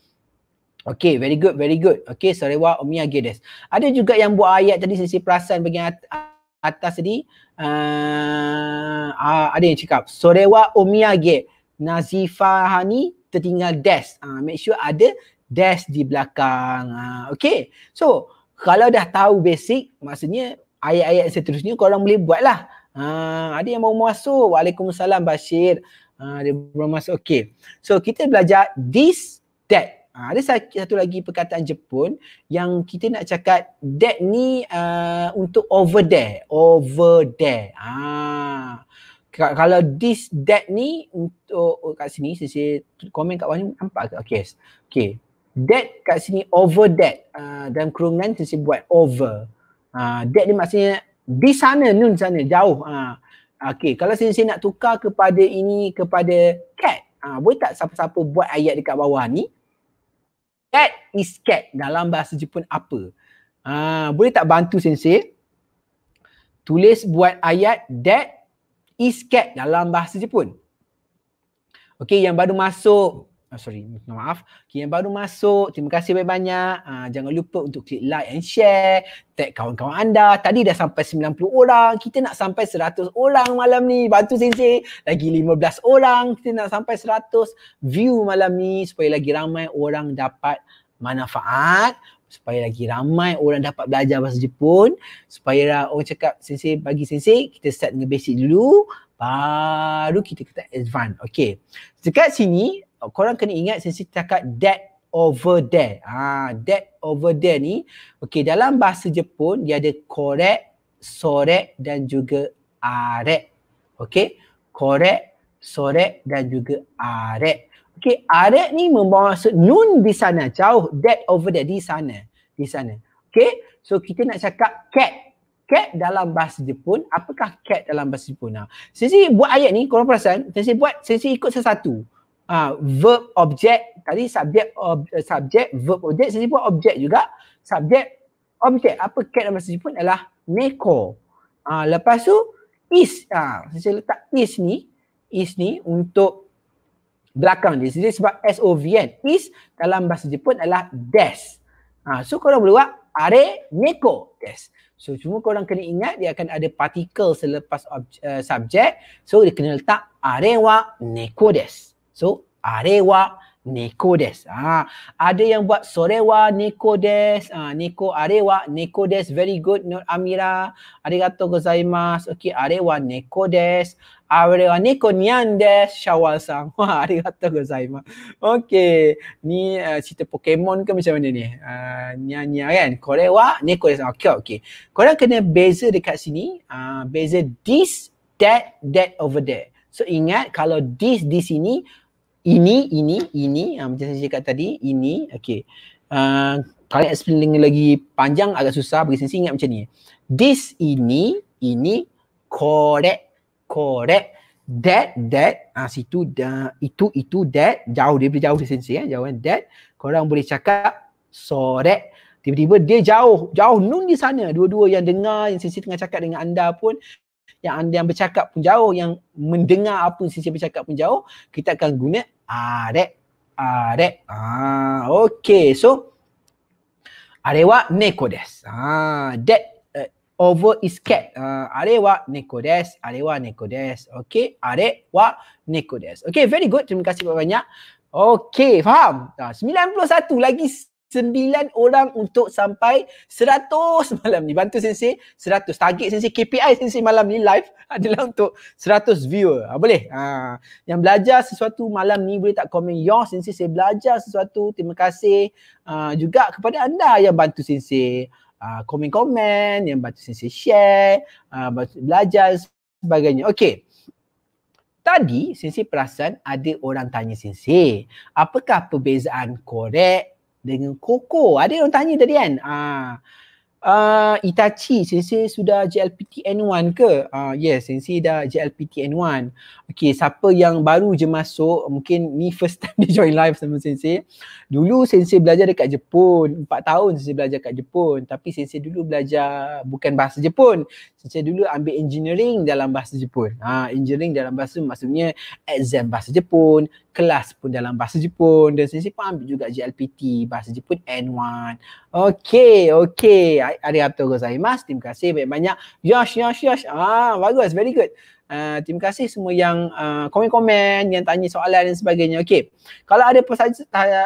Okay, very good, very good. Okay, sorewa omiyage des. Ada juga yang buat ayat tadi sisi perasan bagian atas tadi. Uh, ada yang cakap. Sorewa omiyage. Sorewa Nazifahani tertinggal dash. Ha, make sure ada dash di belakang. Ha, okay. So, kalau dah tahu basic, maksudnya ayat-ayat seterusnya korang boleh buat lah. Ha, ah, ada yang mau masuk. Waalaikumsalam Bashir. Ha, dia belum masuk. Okay. So, kita belajar this, that. Ha, ada satu lagi perkataan Jepun yang kita nak cakap that ni uh, untuk over there. Over there. Ah, ha kalau this that ni untuk oh, kat sini sisi komen kat bawah ni nampak ke okey yes. okey that kat sini over that uh, dan kerungan sisi buat over uh, that ni maksudnya di sana nun sana jauh uh, ah, okey kalau sisi nak tukar kepada ini kepada cat uh, boleh tak siapa-siapa buat ayat dekat bawah ni cat is cat dalam bahasa Jepun apa uh, boleh tak bantu sensei tulis buat ayat that e dalam bahasa Jepun. Okey, yang baru masuk, oh, sorry, minta maaf. Okay, yang baru masuk, terima kasih banyak-banyak. Uh, jangan lupa untuk klik like and share, tag kawan-kawan anda. Tadi dah sampai 90 orang, kita nak sampai 100 orang malam ni. Bantu sensei, lagi 15 orang, kita nak sampai 100 view malam ni supaya lagi ramai orang dapat manfaat supaya lagi ramai orang dapat belajar bahasa Jepun supaya lah orang cakap sensei bagi sensei kita start dengan basic dulu baru kita kata advance okey dekat sini korang kena ingat sensei cakap that over there ah that over there ni okey dalam bahasa Jepun dia ada korek sorek dan juga arek okey korek sorek dan juga arek Okay, arat ni membawa maksud nun di sana, jauh, dead over there, di sana, di sana. Okay, so kita nak cakap cat. Cat dalam bahasa Jepun, apakah cat dalam bahasa Jepun? Ha. Sensei buat ayat ni, korang perasan, sensei buat, sensei ikut sesuatu. Ha, verb, object, tadi subjek, ob, subjek, verb, object, sensei buat objek juga. Subjek, objek. Apa cat dalam bahasa Jepun adalah neko. Ha, lepas tu, is. Ha, sensei letak is ni, is ni untuk belakang dia. Jadi sebab SOVN kan, is dalam bahasa Jepun adalah des. Ha, so korang boleh buat are neko des. So cuma korang kena ingat dia akan ada partikel selepas uh, eh, subjek. So dia kena letak are wa neko des. So are wa neko des. Ha, ada yang buat sore wa neko des. Ha, neko are wa neko des. Very good Nur Amira. Arigato gozaimasu. Okay are wa neko des. Abreu, ni kunyan des syawal sang. Wah, arigato gozaimasu. Okey, ni uh, cerita Pokemon ke macam mana ni? Uh, Nyanyi ah, kan? Kore wa neko desu. Okey, okey. Korang kena beza dekat sini. Uh, this, that, that over there. So ingat kalau this di sini, ini, ini, ini. Uh, macam saya cakap tadi, ini. Okey. Uh, kalau explain lagi panjang agak susah bagi sini ingat macam ni. This ini, ini, korek correct that that ah uh, situ dah itu itu that jauh dia jauh dia sensei eh jauh kan that korang boleh cakap sore tiba-tiba dia jauh jauh nun di sana dua-dua yang dengar yang sensei tengah cakap dengan anda pun yang anda yang bercakap pun jauh yang mendengar apa yang sensei bercakap pun jauh kita akan guna ah are are ah okey so arewa neko des ah that over Isket. Uh, ah, are wa Nikodes, are wa Nikodes. Okay, are wa Nikodes. Okay, very good. Terima kasih banyak-banyak. Okay, faham? Ah, uh, 91 lagi 9 orang untuk sampai 100 malam ni. Bantu sensei 100. Target sensei KPI sensei malam ni live adalah untuk 100 viewer. Ha, boleh? Ha. Yang belajar sesuatu malam ni boleh tak komen yang sensei saya belajar sesuatu. Terima kasih uh, juga kepada anda yang bantu sensei komen-komen, ah, yang bantu sensei share, uh, belajar sebagainya. Okey. Tadi sensei perasan ada orang tanya sensei, apakah perbezaan korek dengan koko? Ada orang tanya tadi kan? Uh, uh, Itachi, sensei sudah JLPT N1 ke? Uh, yes, sensei dah JLPT N1. Okay, siapa yang baru je masuk, mungkin ni first time dia join live sama sensei. Dulu sensei belajar dekat Jepun. empat tahun sensei belajar dekat Jepun. Tapi sensei dulu belajar bukan bahasa Jepun. Sensei dulu ambil engineering dalam bahasa Jepun. Ha, engineering dalam bahasa maksudnya exam bahasa Jepun, kelas pun dalam bahasa Jepun dan sensei pun ambil juga JLPT bahasa Jepun N1. Okey, okey. Arigato gozaimasu. Terima kasih banyak-banyak. Yosh, yosh, yosh. Ah, bagus. Very good. Ah, terima kasih semua yang uh, komen-komen, yang tanya soalan dan sebagainya. Okey. Kalau ada apa sahaja,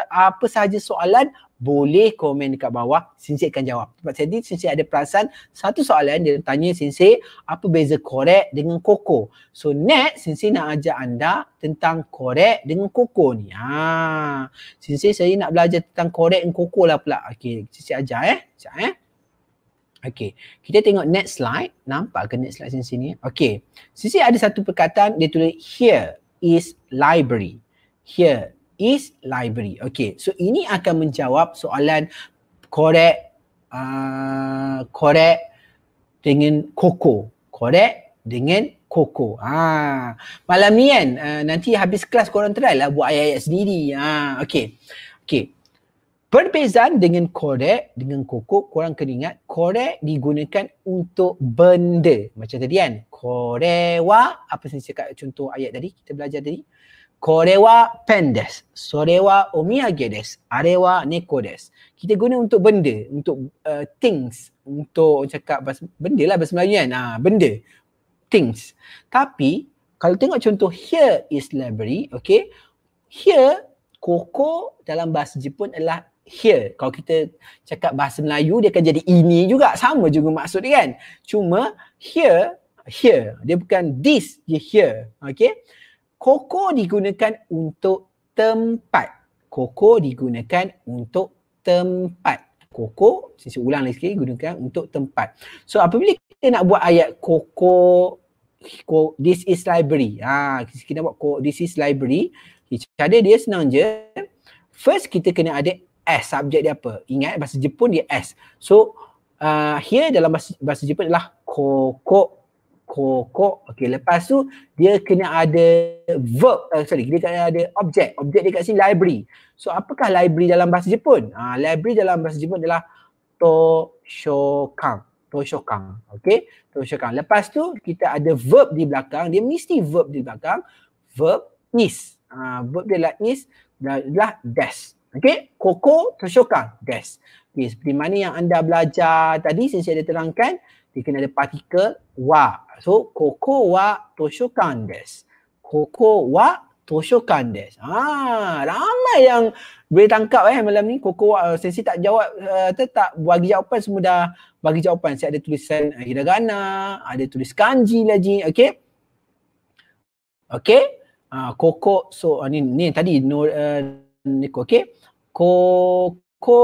apa sahaja soalan, boleh komen dekat bawah. Sensei akan jawab. Sebab tadi Sensei ada perasan satu soalan dia tanya Sensei, apa beza korek dengan koko? So next Sensei nak ajar anda tentang korek dengan koko ni. Ha. Sensei saya nak belajar tentang korek dan koko lah pula. Okey, Sensei ajar eh. Sekejap eh. Okay, kita tengok next slide. Nampak ke next slide sini? Okay, sisi ada satu perkataan dia tulis here is library. Here is library. Okay, so ini akan menjawab soalan correct, uh, correct dengan koko. Korek dengan koko. Ha. Malam ni kan, uh, nanti habis kelas korang try lah buat ayat-ayat sendiri. Ha. Ah, okay, okay. Perbezaan dengan korek, dengan koko korang kena ingat korek digunakan untuk benda. Macam tadi kan, korewa, apa saya cakap contoh ayat tadi, kita belajar tadi. Korewa pendes, sorewa omiyagedes, arewa nekodes. Kita guna untuk benda, untuk uh, things, untuk cakap bahasa, benda lah bahasa Melayu kan, ha, benda, things. Tapi, kalau tengok contoh here is library, okay. Here, koko dalam bahasa Jepun adalah here kalau kita cakap bahasa Melayu dia akan jadi ini juga sama juga maksud kan cuma here here dia bukan this dia here Okay, koko digunakan untuk tempat koko digunakan untuk tempat koko sisi ulang lagi sekali gunakan untuk tempat so apabila kita nak buat ayat koko this is library ha kita nak buat koko this is library cara dia senang je first kita kena ada S subjek dia apa? Ingat bahasa Jepun dia S. So uh, here dalam bahasa, bahasa Jepun adalah koko koko. okay lepas tu dia kena ada verb uh, sorry dia kena ada objek. Objek dia kat sini library. So apakah library dalam bahasa Jepun? Uh, library dalam bahasa Jepun adalah toshokan. Toshokan. okay Toshokan. Lepas tu kita ada verb di belakang. Dia mesti verb di belakang. Verb is. Uh, ah, verb dia adalah is dan adalah desk. Okey, koko toshokan desu. Okey, seperti mana yang anda belajar tadi, sensei ada terangkan, dia kena ada partikel wa. So, koko wa toshokan desu. Koko wa toshokan desu. Ha, ramai yang boleh tangkap eh malam ni. Koko wa, eh, sensei tak jawab, uh, eh, tetap bagi jawapan semua dah bagi jawapan. Saya ada tulisan eh, hiragana, ada tulis kanji lagi. Okey, okey, Uh, koko, so uh, ni, ni tadi, no, uh, ni, okey koko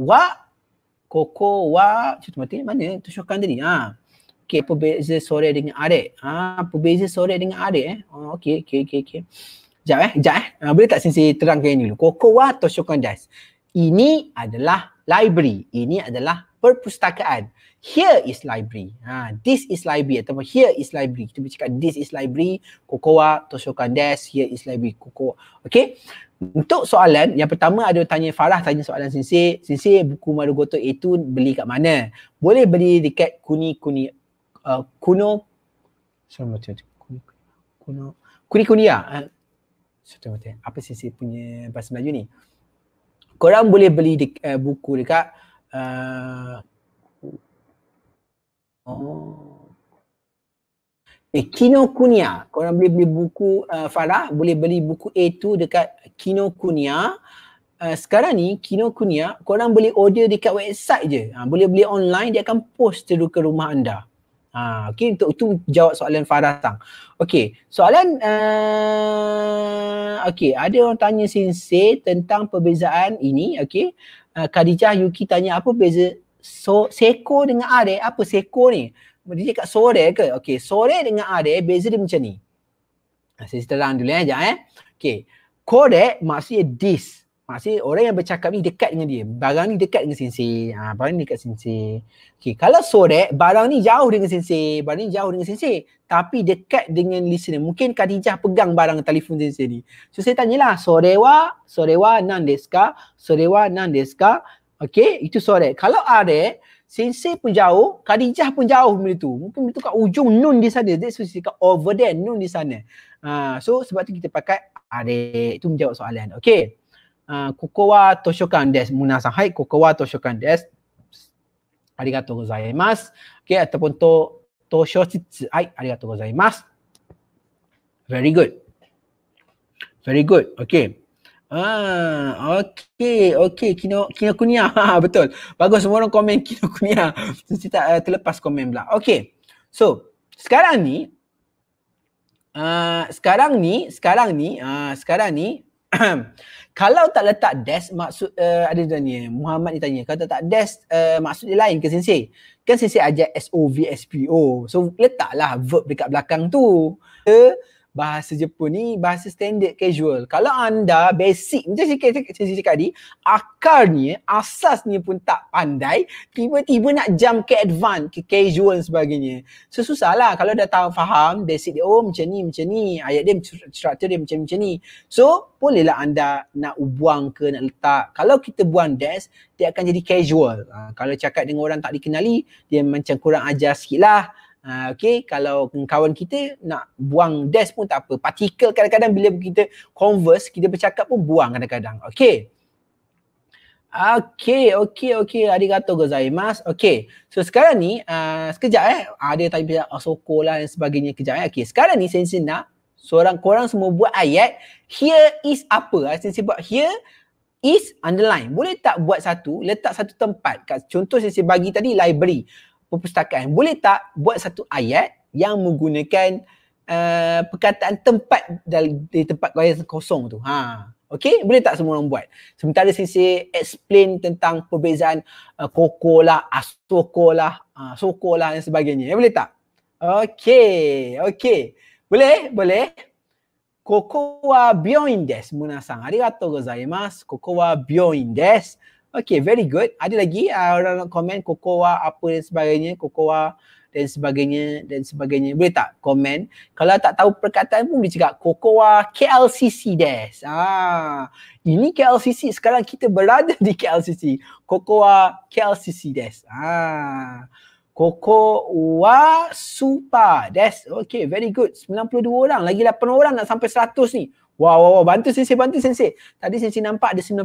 wa koko wa cuma mati mana tu syokan tadi ha okey apa beza sore dengan are ha apa beza sore dengan are eh oh, ha, okay, okey okey okey jap eh jap eh ha, boleh tak sensei terangkan ini dulu koko wa to syokan das ini adalah library ini adalah perpustakaan here is library ha this is library ataupun here is library kita bercakap this is library koko wa to syokan das here is library koko okay. Untuk soalan, yang pertama ada tanya Farah tanya soalan sinsi sinsi buku Marugoto itu beli kat mana? Boleh beli dekat kuni-kuni uh, kuno Sorry, macam kuno kuni-kuni ya? Sorry, macam Apa Sensei punya bahasa Melayu ni? Korang boleh beli dek, uh, buku dekat uh, oh. Eh, Kino Kunia. Korang boleh beli buku uh, Farah, boleh beli buku A2 dekat Kino Kunia. Uh, sekarang ni, Kino Kunia, korang boleh order dekat website je. Ha, boleh beli online, dia akan post terus ke rumah anda. Ha, okay, untuk itu jawab soalan Farah tang. Okay, soalan... Uh, okay, ada orang tanya Sensei tentang perbezaan ini. Okay, uh, Khadijah Yuki tanya apa beza so, seko dengan arek? Apa seko ni? dia cakap sore ke? Okey, sore dengan are beza dia macam ni. Ah, saya terang dulu ya, eh, jangan. eh. Okey. Kore maksudnya this. Maksudnya orang yang bercakap ni dekat dengan dia. Barang ni dekat dengan sensei. Ha, barang ni dekat sensei. Okey, kalau sore barang ni jauh dengan sensei, barang ni jauh dengan sensei tapi dekat dengan listener. Mungkin Khadijah pegang barang telefon sensei ni. So saya tanyalah, sore wa, sore wa nan desu ka? Sore wa nan desu ka? Okey, itu sore. Kalau are, Sensei pun jauh, Khadijah pun jauh benda tu. Mungkin benda tu kat ujung nun di sana. That's why cakap over there, nun di sana. Uh, so sebab tu kita pakai adik. Itu menjawab soalan. Okay. Uh, kokowa toshokan des. Munasang hai kokowa toshokan des. Arigatou gozaimasu. Okay, ataupun to, toshoshitsu hai. Arigatou gozaimasu. Very good. Very good. Okay. Ah, okey, okey, Kino Kino Kunia. Ha, ah, betul. Bagus semua orang komen Kino Kunia. Mesti tak uh, terlepas komen pula. Okey. So, sekarang ni uh, sekarang ni, sekarang ni, uh, sekarang ni kalau tak letak desk maksud uh, ada tanya, Muhammad tanya. kalau tak letak desk uh, eh, maksud dia lain ke sensei? Kan sensei ajar SOV SPO. So letaklah verb dekat belakang tu. Uh, bahasa Jepun ni bahasa standard casual. Kalau anda basic macam saya cakap, cakap, cakap tadi, akarnya, asasnya pun tak pandai, tiba-tiba nak jump ke advance, ke casual sebagainya. So susahlah kalau dah tahu faham basic dia, oh macam ni, macam ni, ayat dia, structure dia macam macam ni. So bolehlah anda nak buang ke nak letak. Kalau kita buang desk, dia akan jadi casual. Ha, kalau cakap dengan orang tak dikenali, dia macam kurang ajar sikit Uh, okay, kalau kawan kita nak buang desk pun tak apa. Partikel kadang-kadang bila kita converse, kita bercakap pun buang kadang-kadang. Okay. Okay, okay, okay. Arigato gozaimasu. Okay. So sekarang ni, uh, sekejap eh. Ada tadi pilihan asoko ah, lah dan sebagainya. Kejap eh. Okay, sekarang ni sensei nak seorang korang semua buat ayat here is apa. Ah, sensei buat here is underline. Boleh tak buat satu, letak satu tempat. contoh sensei bagi tadi library perpustakaan boleh tak buat satu ayat yang menggunakan uh, perkataan tempat di tempat kau yang kosong tu ha okey boleh tak semua orang buat sementara sisi explain tentang perbezaan uh, koko lah asoko lah, uh, soko lah dan sebagainya ya, boleh tak okey okey boleh boleh koko wa byoin desu munasan arigatou gozaimasu koko wa byoin desu Okay, very good. Ada lagi uh, orang nak komen Kokoa apa dan sebagainya, Kokoa dan sebagainya dan sebagainya. Boleh tak komen? Kalau tak tahu perkataan pun boleh cakap Kokoa KLCC des. Ah, ini KLCC sekarang kita berada di KLCC. Kokoa KLCC des. Ah. Kokoa Supa des. Okay, very good. 92 orang. Lagi 8 orang nak sampai 100 ni. Wow, wow, wow. Bantu sensei, bantu sensei. Tadi sensei nampak ada 95.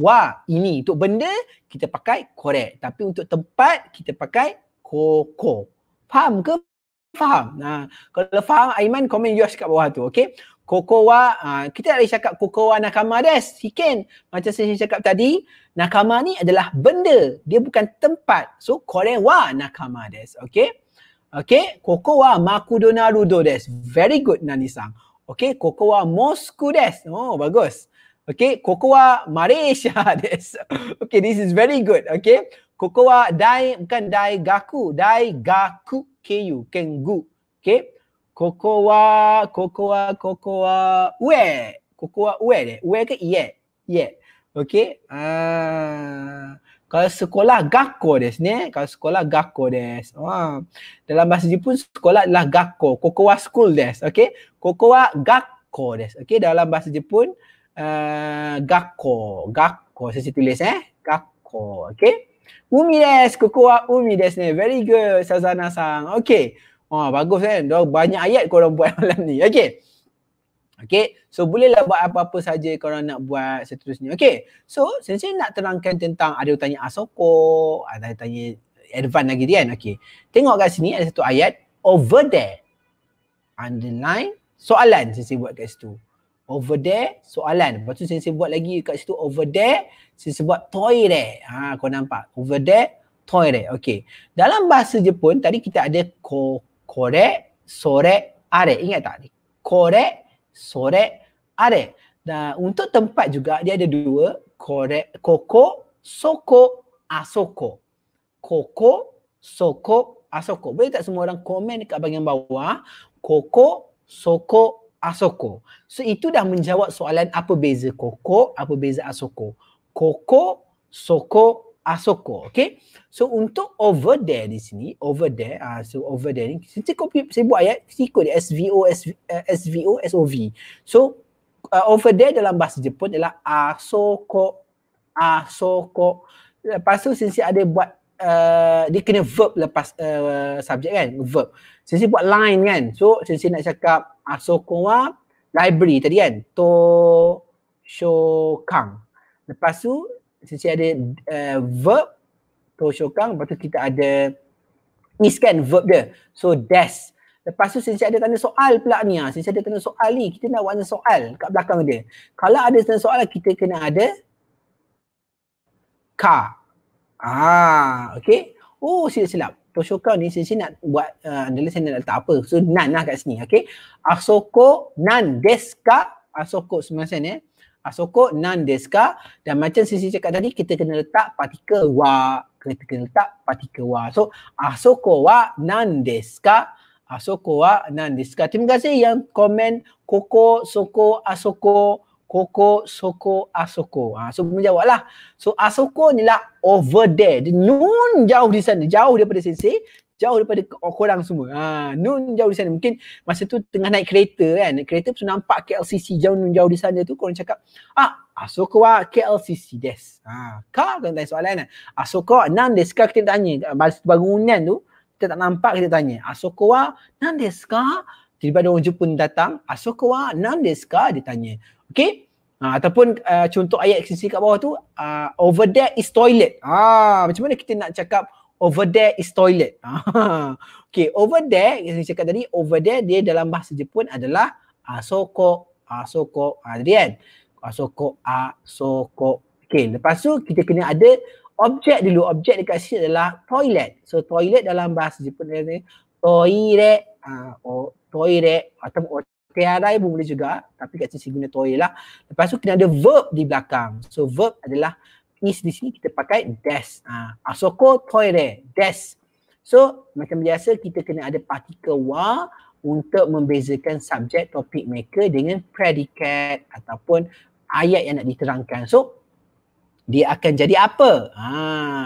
wah ini untuk benda kita pakai korek tapi untuk tempat kita pakai koko faham ke faham nah kalau faham Aiman komen you kat bawah tu okey koko wa uh, kita ada cakap koko wa nakama des sikin macam saya cakap tadi nakama ni adalah benda dia bukan tempat so kore wa nakama des okey okey koko wa makudonarudo des very good nani sang okey koko wa mosku des oh bagus Okay, kokoa Malaysia. This. Okay, this is very good. Okay, kokoa Dai, bukan Dai Gaku, Dai Gaku KU, Kengu. Okay, kokoa, kokoa, kokoa, Ue, kokoa Ue, Ue ke Ie, Ie. Okay, uh, kalau sekolah Gakko des ni, kalau sekolah Gakko des. Wah. Dalam bahasa Jepun sekolah adalah Gakko, kokoa School des. Okay, kokoa Gakko des. Okay, dalam bahasa Jepun, Eh, gakko gakko saya tulis eh gakko okay. umi des koko wa umi des ne very good sazana sang okey wah ha, bagus kan dah banyak ayat kau orang buat malam ni okay. Okay, so bolehlah buat apa-apa saja kalau nak buat seterusnya. Okay, so sensei nak terangkan tentang ada tanya asoko, ada tanya advance lagi kan. Okay, tengok kat sini ada satu ayat over there. Underline soalan sensei buat kat situ over there soalan lepas tu sensei buat lagi kat situ over there sensei buat toy ha kau nampak over there toy there okey dalam bahasa Jepun tadi kita ada ko kore sore are ingat tak ni kore sore are dan untuk tempat juga dia ada dua kore koko soko asoko koko soko asoko boleh tak semua orang komen dekat bahagian bawah koko soko asoko. So itu dah menjawab soalan apa beza koko, apa beza asoko. Koko, soko, asoko. Okay. So untuk over there di sini, over there, uh, so over there ni, saya, copy, saya buat ayat, saya ikut dia, SVO, SV, uh, eh, SVO, SOV. So uh, over there dalam bahasa Jepun adalah asoko, asoko. Lepas tu, since ada buat, uh, dia kena verb lepas uh, subjek kan, verb. Sensei buat line kan. So sensei nak cakap Asokowa ah, Library tadi kan. To Shokang. Lepas tu sensei ada uh, verb To Shokang. Lepas tu kita ada is kan verb dia. So das. Lepas tu sensei ada tanda soal pula ni. Sensei ah, ada tanda soal ni. Kita nak buat tanda soal kat belakang dia. Kalau ada tanda soal kita kena ada ka. Ah, okay. Oh, silap-silap. Tosoko ni saya nak buat uh, adalah sini nak letak apa. So nan lah kat sini. Okay. Asoko nan deska. Asoko semasa ni. Eh. Asoko nan deska. Dan macam sisi cakap tadi kita kena letak partikel wa. Kita kena letak partikel wa. So asoko wa nan deska. Asoko wa nan deska. Terima kasih yang komen Koko, Soko, Asoko. Uh, Koko, Soko, Asoko. Ha, so menjawab lah. So Asoko ni lah over there. The nun jauh di sana. Jauh daripada sensei. Jauh daripada oh, korang semua. Ha, nun jauh di sana. Mungkin masa tu tengah naik kereta kan. Naik kereta pun nampak KLCC jauh nun jauh di sana tu. Korang cakap, ah Asoko wa ah, KLCC des. Ha, kau kena tanya soalan kan. Asoko wa ah, nan desu ka kita tanya. Balas bangunan tu. Kita tak nampak kita tanya. Asoko wa ah, nan desu ka? Daripada orang Jepun datang, Asoko wa nan desu Dia tanya. Okay? Ha, ah, ataupun uh, contoh ayat sini kat bawah tu uh, over there is toilet. Ha, macam mana kita nak cakap over there is toilet? Ha, okay, over there yang saya cakap tadi over there dia dalam bahasa Jepun adalah asoko asoko Adrian. Asoko asoko. Okay, lepas tu kita kena ada objek dulu. Objek dekat sini adalah toilet. So toilet dalam bahasa Jepun adalah toire ah uh, toire atau Tiarai pun boleh juga tapi kat sisi guna toil lah. Lepas tu kena ada verb di belakang. So verb adalah is di sini kita pakai des. Ah, asoko toire des. So macam biasa kita kena ada partikel wa untuk membezakan subjek topik mereka dengan predikat ataupun ayat yang nak diterangkan. So dia akan jadi apa? Ha,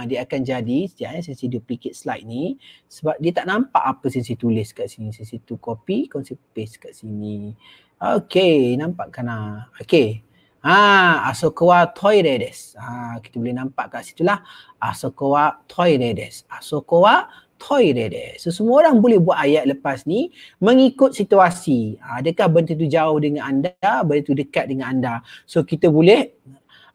dia akan jadi, sekejap ya, sensi duplicate slide ni sebab dia tak nampak apa sisi tulis kat sini. sisi tu copy, sensi paste kat sini. Okay, nampak kan lah. Okay. Ha, asokowa toire des. Ha, kita boleh nampak kat situ lah. Asokowa toire des. Asokowa toire des. So, semua orang boleh buat ayat lepas ni mengikut situasi. Ha, adakah benda tu jauh dengan anda, benda tu dekat dengan anda. So, kita boleh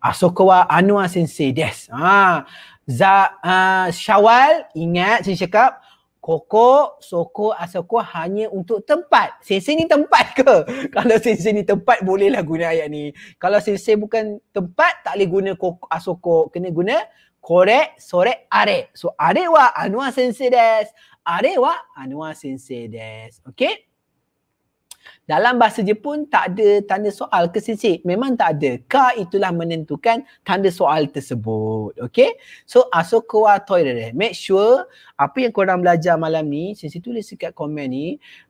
Asoko ah, wa Anwar Sensei. des, Ha. Za, uh, Syawal, ingat saya cakap. Koko, Soko, Asoko ah, hanya untuk tempat. Sensei ni tempat ke? Kalau sensei ni tempat bolehlah guna ayat ni. Kalau sensei bukan tempat tak boleh guna Koko, Asoko. Kena guna kore sore, are. So are wa anua sensei des. Are wa anua sensei des. Okay? Dalam bahasa Jepun tak ada tanda soal ke sisi. Memang tak ada. Ka itulah menentukan tanda soal tersebut. Okay. So asoko wa toire. Make sure apa yang korang belajar malam ni. Sisi tulis dekat komen ni.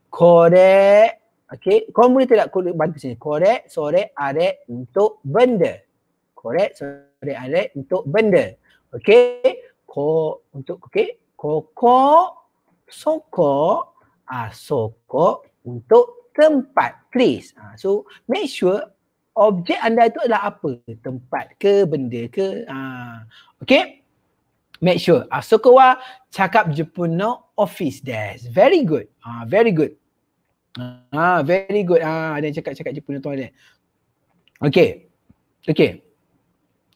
Kore. Okay. Korang boleh tak bantu sini. Kore sore are untuk benda. Kore sore are untuk benda. Okay. Ko untuk okay. Koko soko asoko untuk tempat place ha, so make sure objek anda itu adalah apa tempat ke benda ke ha. okay make sure asokowa ah, cakap jepun no office desk very good ha, very good ha, very good ha, ada cakap-cakap jepun no toilet okay okay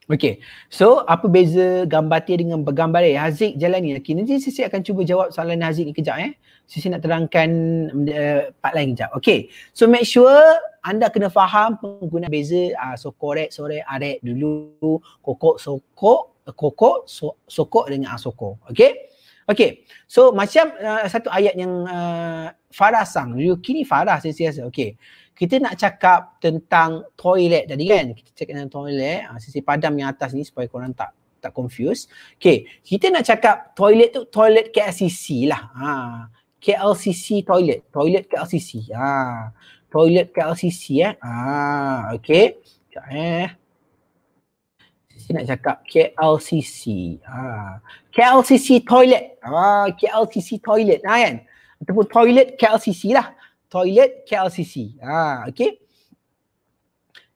Okay. So, apa beza dia dengan bergambar eh? Haziq jalan ni. Okay. Nanti Sisi akan cuba jawab soalan Haziq ni kejap eh. Sisi nak terangkan uh, part lain kejap. Okay. So, make sure anda kena faham penggunaan beza uh, ah, sokorek, sore, arek ah, dulu. Kokok, sokok, eh, kokok, so, sokok dengan asoko. Ah, okay. Okay. So, macam uh, satu ayat yang uh, Farah sang. Kini Farah sisi. rasa. Okay kita nak cakap tentang toilet tadi kan kita cakap tentang toilet ha, sisi padam yang atas ni supaya korang tak tak confuse okay kita nak cakap toilet tu toilet KLCC lah ha, ah, KLCC toilet toilet KLCC ha, ah, toilet KLCC eh ha, okay sekejap eh Sisi nak cakap KLCC ha, KLCC toilet ha, KLCC toilet ha, kan ataupun toilet KLCC lah toilet KLCC. Ha, okay.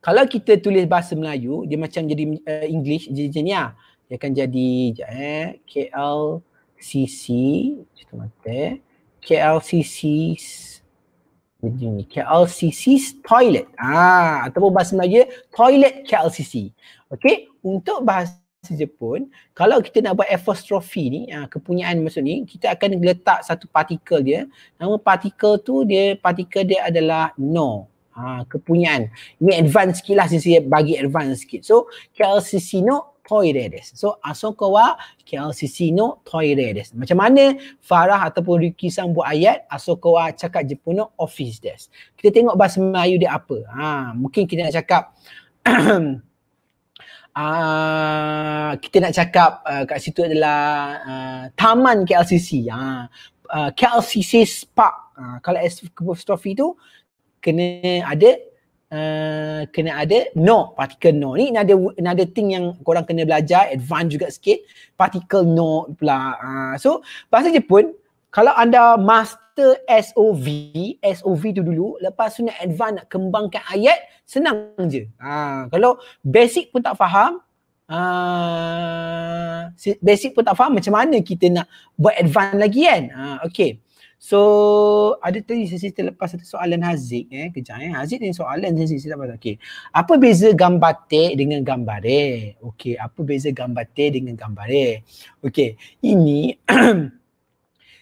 Kalau kita tulis bahasa Melayu, dia macam jadi uh, English, jadi jenia. Ah. Dia akan jadi eh, KLCC. KLCC. KLCC toilet. Ah, ha, ataupun bahasa Melayu, toilet KLCC. Okay. Untuk bahasa saja Jepun. kalau kita nak buat apostrophe ni uh, kepunyaan maksud ni kita akan letak satu partikel dia nama partikel tu dia partikel dia adalah no ha, kepunyaan Ini advance sikit lah saya bagi advance sikit so KLCC no toire des. So asoko wa KLCC no toire des. Macam mana Farah ataupun Ricky sang buat ayat asoko wa cakap Jepun no office des. Kita tengok bahasa Melayu dia apa. Ha, mungkin kita nak cakap Ah, kita nak cakap uh, kat situ adalah uh, taman KLCC ha uh, KLCC Park uh, kalau apostrophe tu kena ada uh, kena ada no particle no ni ada ada thing yang korang kena belajar advance juga sikit particle no pula uh, so bahasa Jepun kalau anda master SOV, SOV tu dulu, lepas tu nak advance, nak kembangkan ayat, senang je. Ha, kalau basic pun tak faham, uh, basic pun tak faham macam mana kita nak buat advance lagi kan. Ha, okay. So, ada tadi sesi terlepas ada soalan Haziq eh. Kejap eh. Haziq ada soalan sesi terlepas. Okay. Apa beza gambar tek dengan gambar Okey, Okay. Apa beza gambar tek dengan gambar Okey, Okay. Ini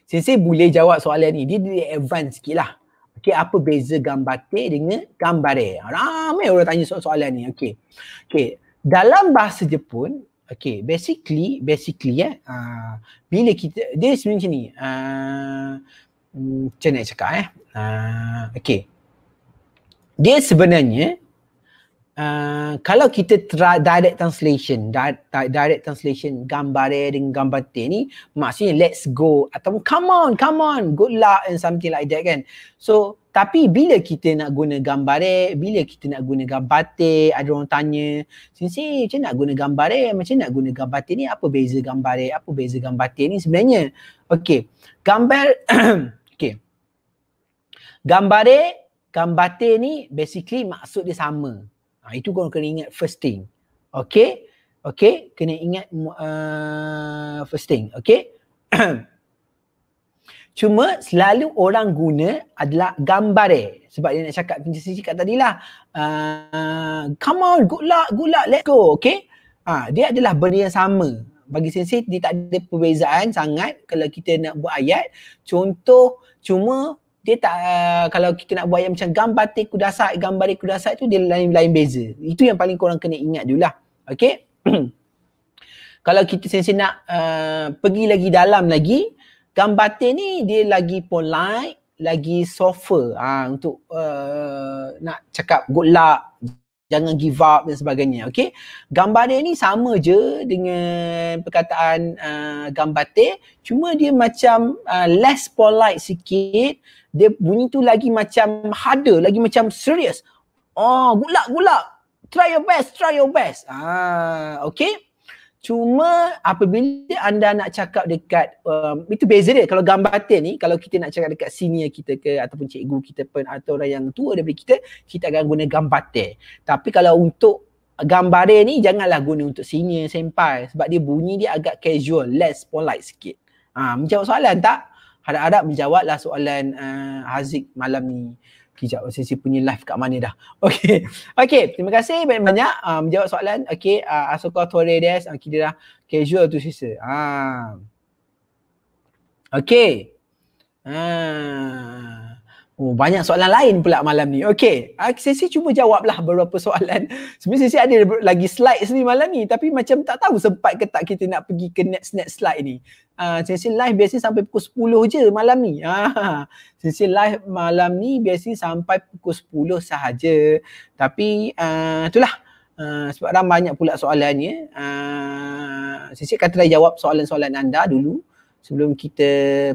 Sensei boleh jawab soalan ni. Dia, dia advance sikit lah. Okay, apa beza gambate dengan gambare? Ramai orang tanya so- soalan ni. Okay. Okay, dalam bahasa Jepun, okay, basically, basically eh, uh, bila kita, dia sebenarnya macam ni. Uh, macam nak cakap eh. Uh, ah, okay. Dia sebenarnya, Ah, kalau kita try direct translation, di- direct translation gambar dengan gambar T ni maksudnya let's go atau come on, come on, good luck and something like that kan. So tapi bila kita nak guna gambar bila kita nak guna gambar T, ada orang tanya, sensei macam nak guna gambar macam nak guna gambar T ni apa beza gambar apa beza gambar T ni sebenarnya? Okay, gambar, okay. Gambar gambar ni basically maksud dia sama. Ha, itu kau kena ingat first thing. Okay? Okay? Kena ingat uh, first thing. Okay? Cuma selalu orang guna adalah gambar eh. Sebab dia nak cakap pencet sisi kat tadi lah. Uh, ah, come on, good luck, good luck, let's go. Okay? Ha, dia adalah benda yang sama. Bagi sensei, dia tak ada perbezaan sangat kalau kita nak buat ayat. Contoh, cuma dia tak uh, kalau kita nak buat yang macam gambar batik kudasat gambar kudasat tu dia lain-lain beza itu yang paling korang kena ingat dululah okey kalau kita sensei nak uh, pergi lagi dalam lagi gambar ni dia lagi polite lagi softer ha, ah, untuk uh, nak cakap good luck jangan give up dan sebagainya okey gambar dia ni sama je dengan perkataan uh, gambar T, cuma dia macam uh, less polite sikit dia bunyi tu lagi macam harder lagi macam serious oh gulak gulak try your best try your best ah okey Cuma apabila anda nak cakap dekat um, itu beza dia kalau gambatin ni kalau kita nak cakap dekat senior kita ke ataupun cikgu kita pun atau orang yang tua daripada kita kita akan guna gambatin. Tapi kalau untuk gambare ni janganlah guna untuk senior Sempai sebab dia bunyi dia agak casual, less polite sikit. Ha, menjawab soalan tak? Harap-harap menjawablah soalan uh, Haziq malam ni. Kejap saya, saya punya live kat mana dah. Okay. Okay. Terima kasih banyak-banyak uh, ah, menjawab soalan. Okay. Uh, ah, Asoka Tore Des. Okay ah, dia dah casual tu sisa. Uh. Okay. Uh. Oh, banyak soalan lain pula malam ni. Okay, ah, Sisi cuba jawablah beberapa soalan. Sebenarnya Sisi ada lagi slide sendiri malam ni tapi macam tak tahu sempat ke tak kita nak pergi ke next next slide ni. Uh, ah, Sisi live biasanya sampai pukul 10 je malam ni. Uh, ah, Sisi live malam ni biasanya sampai pukul 10 sahaja. Tapi uh, itulah. Uh, sebab ramai banyak pula soalannya. Uh, Sisi akan try jawab soalan-soalan anda dulu sebelum kita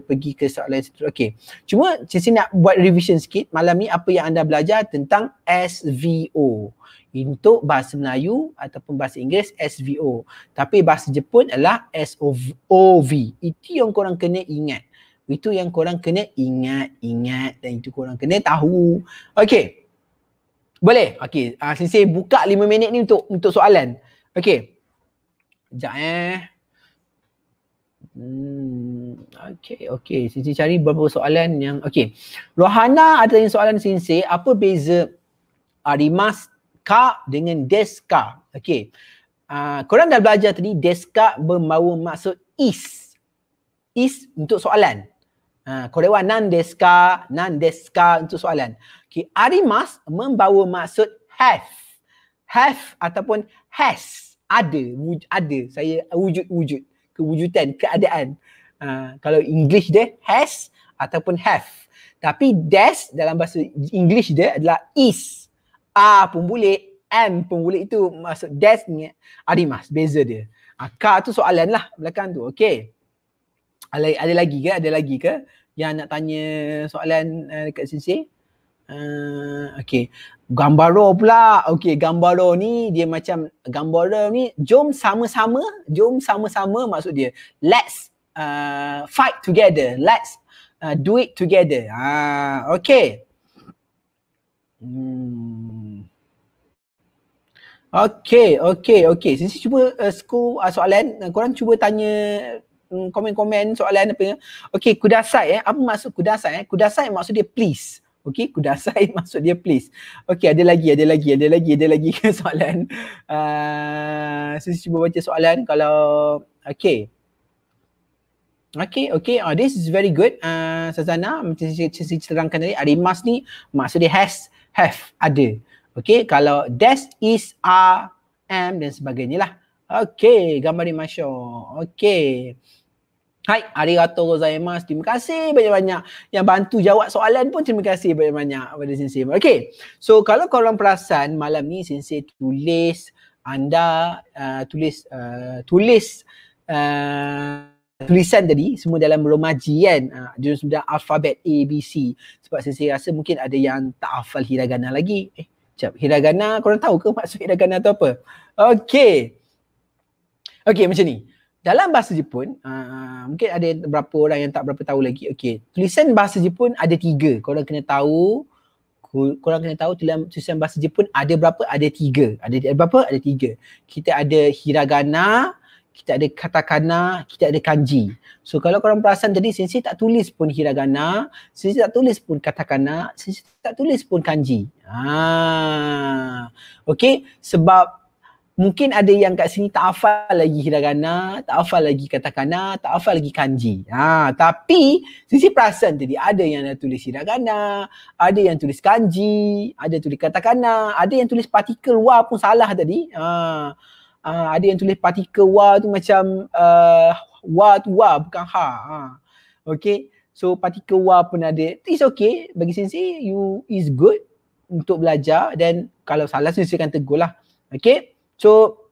pergi ke soalan yang seterusnya. Okay. Cuma saya nak buat revision sikit malam ni apa yang anda belajar tentang SVO. Untuk bahasa Melayu ataupun bahasa Inggeris SVO. Tapi bahasa Jepun adalah SOV. Itu yang korang kena ingat. Itu yang korang kena ingat, ingat dan itu korang kena tahu. Okay. Boleh? Okay. Uh, ah, sensei buka lima minit ni untuk untuk soalan. Okay. Sekejap eh. Hmm, okay, okay. Sisi cari beberapa soalan yang, okay. Rohana ada yang soalan sensei, apa beza arimas ka dengan deska? Okay. Uh, korang dah belajar tadi, deska bermawa maksud is. Is untuk soalan. Uh, ah, korewa nan deska, nan deska untuk soalan. Okay, arimas membawa maksud have. Have ataupun has. Ada, wuj- ada. Saya wujud-wujud kewujudan, keadaan. Uh, kalau English dia has ataupun have. Tapi das dalam bahasa English dia adalah is. A pun boleh, M pun boleh itu maksud des ni arimas, beza dia. Uh, tu soalan lah belakang tu. Okay. Ada, ada lagi ke? Ada lagi ke? Yang nak tanya soalan uh, dekat sensei? Ah, okay. Gambaro pula. Okay, Gambaro ni dia macam Gambaro ni jom sama-sama, jom sama-sama maksud dia. Let's uh, fight together. Let's uh, do it together. Ha, uh, okay. Hmm. Okay, okay, okay. Sisi cuba uh, school uh, soalan, uh, korang cuba tanya hmm, komen-komen soalan apa Okay, kudasai eh. Apa maksud kudasai eh? Kudasai maksud dia please. Okey, kudasai maksud dia please. Okey, ada lagi, ada lagi, ada lagi, ada lagi ke soalan? Uh, ah, saya cuba baca soalan kalau okey. okey, okey. Oh, this is very good. Uh, Sazana, macam saya cerangkan tadi, arimas ni maksud dia has, have, ada. Okey, kalau that is, are, am dan sebagainya lah. Okey, gambar ni masyur. Okay. Hai, hari gatu Terima kasih banyak-banyak yang bantu jawab soalan pun terima kasih banyak-banyak kepada Sensei. Okey, so kalau kau orang perasan malam ni Sensei tulis anda uh, tulis uh, tulis uh, tulisan tadi semua dalam romaji kan uh, dia sudah alfabet A, B, C sebab Sensei rasa mungkin ada yang tak hafal hiragana lagi. Eh, sekejap. Hiragana orang tahu ke maksud hiragana tu apa? Okey, okey macam ni dalam bahasa Jepun, uh, mungkin ada beberapa orang yang tak berapa tahu lagi. Okey, tulisan bahasa Jepun ada tiga. Korang kena tahu, korang kena tahu dalam tulisan bahasa Jepun ada berapa? Ada tiga. Ada, ada berapa? Ada tiga. Kita ada hiragana, kita ada katakana, kita ada kanji. So kalau orang perasan tadi, sensei tak tulis pun hiragana, sensei tak tulis pun katakana, sensei tak tulis pun kanji. Ah. Okey, sebab mungkin ada yang kat sini tak hafal lagi hiragana, tak hafal lagi katakana, tak hafal lagi kanji. Ha, tapi sisi perasan tadi ada yang dah tulis hiragana, ada yang tulis kanji, ada tulis katakana, ada yang tulis partikel wa pun salah tadi. Ha, ha ada yang tulis partikel wa tu macam uh, wa tu wa bukan ha. ha. Okay. So partikel wa pun ada. It's okay bagi sisi you is good untuk belajar dan kalau salah sensei akan tegur lah. Okay. So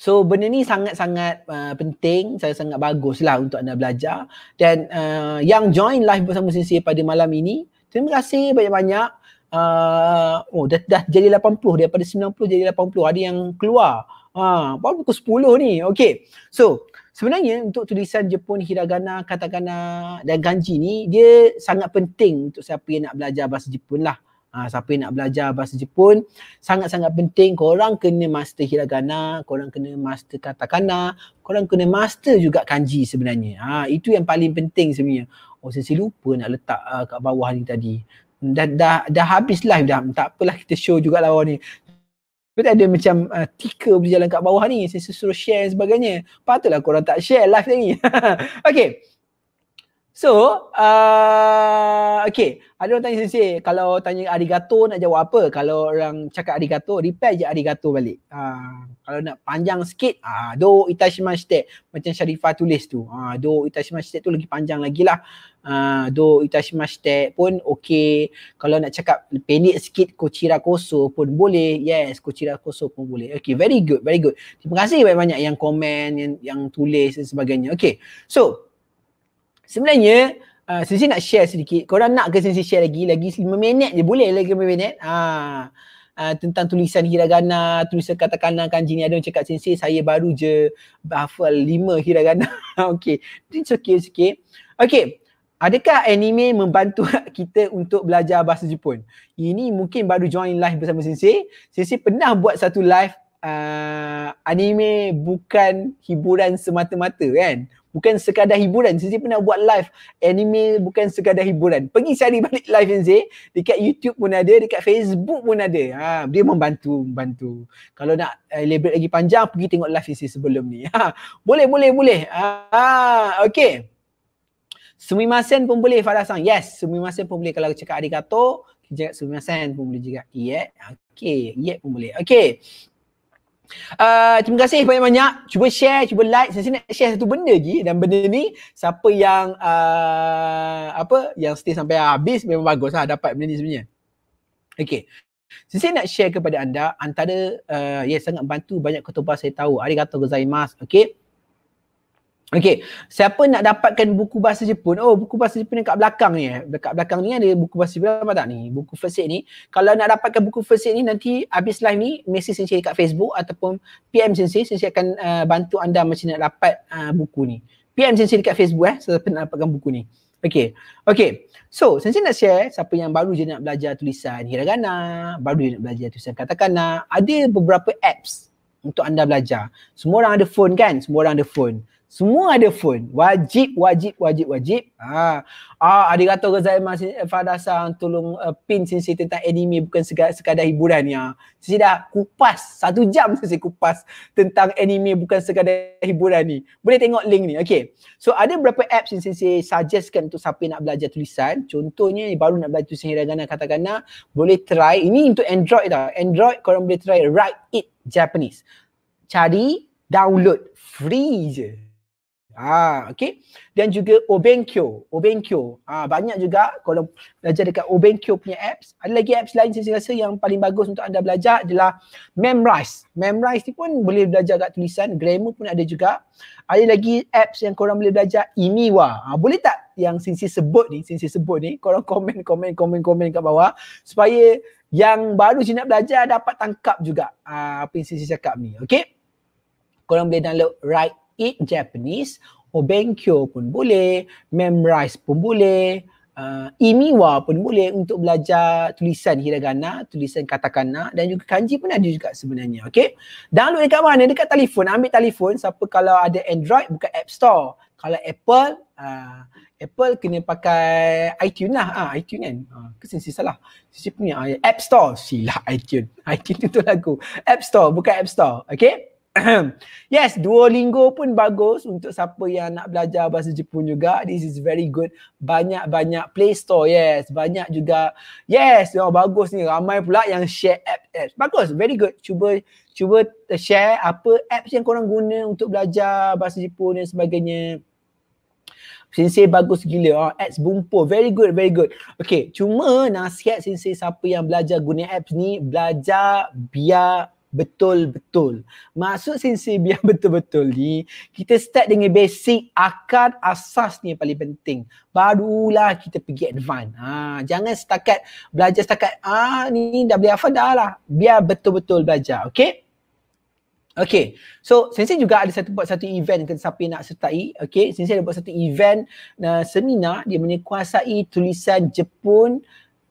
So benda ni sangat-sangat uh, penting, saya sangat bagus lah untuk anda belajar. Dan uh, yang join live bersama Sensei pada malam ini, terima kasih banyak-banyak. Uh, oh, dah, dah jadi 80, daripada 90 jadi 80. Ada yang keluar. Ha, baru pukul 10 ni. Okay. So, sebenarnya untuk tulisan Jepun, Hiragana, Katakana dan Ganji ni, dia sangat penting untuk siapa yang nak belajar bahasa Jepun lah. Ha, siapa yang nak belajar bahasa Jepun, sangat-sangat penting korang kena master hiragana, korang kena master katakana, korang kena master juga kanji sebenarnya. Ha, itu yang paling penting sebenarnya. Oh saya lupa nak letak uh, kat bawah ni tadi. Hmm, dah, dah, dah habis live dah. Tak apalah kita show juga lah orang ni. Tapi ada macam uh, tika boleh kat bawah ni. Saya suruh share dan sebagainya. Patutlah korang tak share live tadi. okay. So, uh, okay. Ada orang tanya saya kalau tanya arigato nak jawab apa? Kalau orang cakap arigato, reply je arigato balik. Uh, kalau nak panjang sikit, uh, do itashimashite. Macam Sharifah tulis tu. Uh, do itashimashite tu lagi panjang lagi lah. Uh, do itashimashite pun okay. Kalau nak cakap pendek sikit, kochira koso pun boleh. Yes, kochira koso pun boleh. Okay, very good, very good. Terima kasih banyak-banyak yang komen, yang, yang tulis dan sebagainya. Okay, so sebenarnya uh, ah, Sensei nak share sedikit. Korang nak ke Sensei share lagi? Lagi 5 minit je boleh lah lagi 5 minit. Ha. Uh, tentang tulisan hiragana, tulisan katakana kanji ni ada yang cakap Sensei saya baru je hafal 5 hiragana. okay. It's okay, it's okay. Okay. Adakah anime membantu kita untuk belajar bahasa Jepun? Ini mungkin baru join live bersama Sensei. Sensei pernah buat satu live uh, anime bukan hiburan semata-mata kan? bukan sekadar hiburan. Sensei pernah buat live anime bukan sekadar hiburan. Pergi cari balik live Sensei. Dekat YouTube pun ada, dekat Facebook pun ada. Ha, dia membantu, membantu. Kalau nak eh, label lagi panjang, pergi tengok live Sensei sebelum ni. Ha, boleh, boleh, boleh. Ha, ha okay. Sumimasen pun boleh Farah Sang. Yes, Sumimasen pun boleh. Kalau cakap adik kata, cakap Sumimasen pun boleh juga. Yeah, okay. Yeah pun boleh. Okay. Uh, terima kasih banyak-banyak. Cuba share, cuba like. Saya nak share satu benda lagi dan benda ni siapa yang uh, apa yang stay sampai habis memang baguslah dapat benda ni sebenarnya. Okay. Saya nak share kepada anda antara uh, yang sangat bantu banyak ketubah saya tahu. Arigato gozaimasu. Okay. Okay, siapa nak dapatkan buku bahasa Jepun? Oh, buku bahasa Jepun dekat belakang ni. Eh. Dekat belakang ni ada buku bahasa Jepun apa tak ni? Buku first aid ni. Kalau nak dapatkan buku first aid ni, nanti habis live ni, message sensei dekat Facebook ataupun PM sensei. Sensei akan uh, bantu anda macam nak dapat uh, buku ni. PM sensei dekat Facebook eh, siapa nak dapatkan buku ni. Okay, okay. So, sensei nak share siapa yang baru je nak belajar tulisan hiragana, baru je nak belajar tulisan katakana, ada beberapa apps untuk anda belajar. Semua orang ada phone kan? Semua orang ada phone. Semua ada phone. Wajib, wajib, wajib, wajib. Ha. Ah, ada kata ke Zaiman Fadasang tolong uh, pin sisi tentang anime bukan sekadar hiburan ya. Sisi dah kupas, satu jam sisi kupas tentang anime bukan sekadar hiburan ni. Boleh tengok link ni. Okay. So ada berapa apps yang saya suggestkan untuk siapa nak belajar tulisan. Contohnya baru nak belajar tulisan hiragana katakana boleh try. Ini untuk Android tau. Android korang boleh try Write It Japanese. Cari, download. Free je. Ah, ha, okay. Dan juga Obenkyo, Obenkyo. Ah, banyak juga kalau belajar dekat Obenkyo punya apps. Ada lagi apps lain saya rasa yang paling bagus untuk anda belajar adalah Memrise. Memrise ni pun boleh belajar kat tulisan, grammar pun ada juga. Ada lagi apps yang korang boleh belajar Imiwa. Ah, boleh tak yang sisi sebut ni, sisi sebut ni, korang komen komen komen komen kat bawah supaya yang baru je nak belajar dapat tangkap juga ah, apa yang sisi cakap ni. Okey. Korang boleh download right eat Japanese, Obenkyo pun boleh, memorize pun boleh, uh, Imiwa pun boleh untuk belajar tulisan hiragana, tulisan katakana dan juga kanji pun ada juga sebenarnya. Okay? Download dekat mana? Dekat telefon. Ambil telefon siapa kalau ada Android buka App Store. Kalau Apple, uh, Apple kena pakai iTunes lah. Ah, iTunes kan? Ah, Kesin sisa lah. Sisi punya. Ah, App Store. Silah iTunes. iTunes tu lagu. App Store. Buka App Store. Okay? yes, Duolingo pun bagus untuk siapa yang nak belajar bahasa Jepun juga. This is very good. Banyak-banyak Play Store. Yes, banyak juga. Yes, oh, bagus ni. Ramai pula yang share app. Yes. Bagus. Very good. Cuba cuba share apa apps yang korang guna untuk belajar bahasa Jepun dan sebagainya. Sensei bagus gila. Oh, apps bumpo. Very good, very good. Okay, cuma nasihat sensei siapa yang belajar guna apps ni, belajar biar betul-betul. Maksud sensei biar betul-betul ni, kita start dengan basic akad asas ni yang paling penting. Barulah kita pergi advance. Ha, jangan setakat belajar setakat ah ni dah boleh hafal dah lah. Biar betul-betul belajar, okay? Okay, so Sensei juga ada satu buat satu event kan? siapa nak sertai. Okay, Sensei ada buat satu event uh, seminar dia menyekuasai tulisan Jepun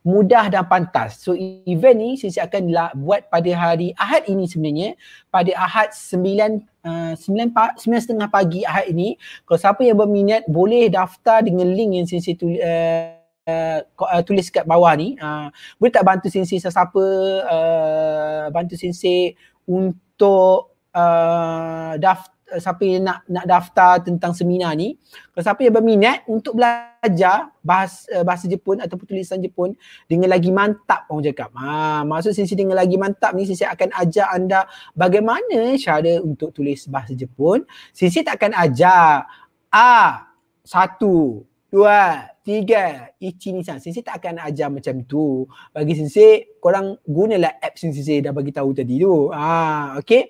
mudah dan pantas. So event ni saya akan buat pada hari Ahad ini sebenarnya pada Ahad 9 uh, 9 9.30 pagi Ahad ini. Kalau siapa yang berminat boleh daftar dengan link yang saya tulis uh, Uh, uh, tulis kat bawah ni uh, boleh tak bantu sensei sesiapa uh, bantu sensei untuk uh, daftar Eh, siapa yang nak nak daftar tentang seminar ni kalau siapa yang berminat untuk belajar bahasa eh, bahasa Jepun atau tulisan Jepun dengan lagi mantap orang cakap. Ha maksud sisi dengan lagi mantap ni sisi akan ajar anda bagaimana cara untuk tulis bahasa Jepun. Sisi tak akan ajar A satu dua tiga ichi ni san. Sisi tak akan ajar macam tu. Bagi sisi korang gunalah app sisi dah bagi tahu tadi tu. Ha okey.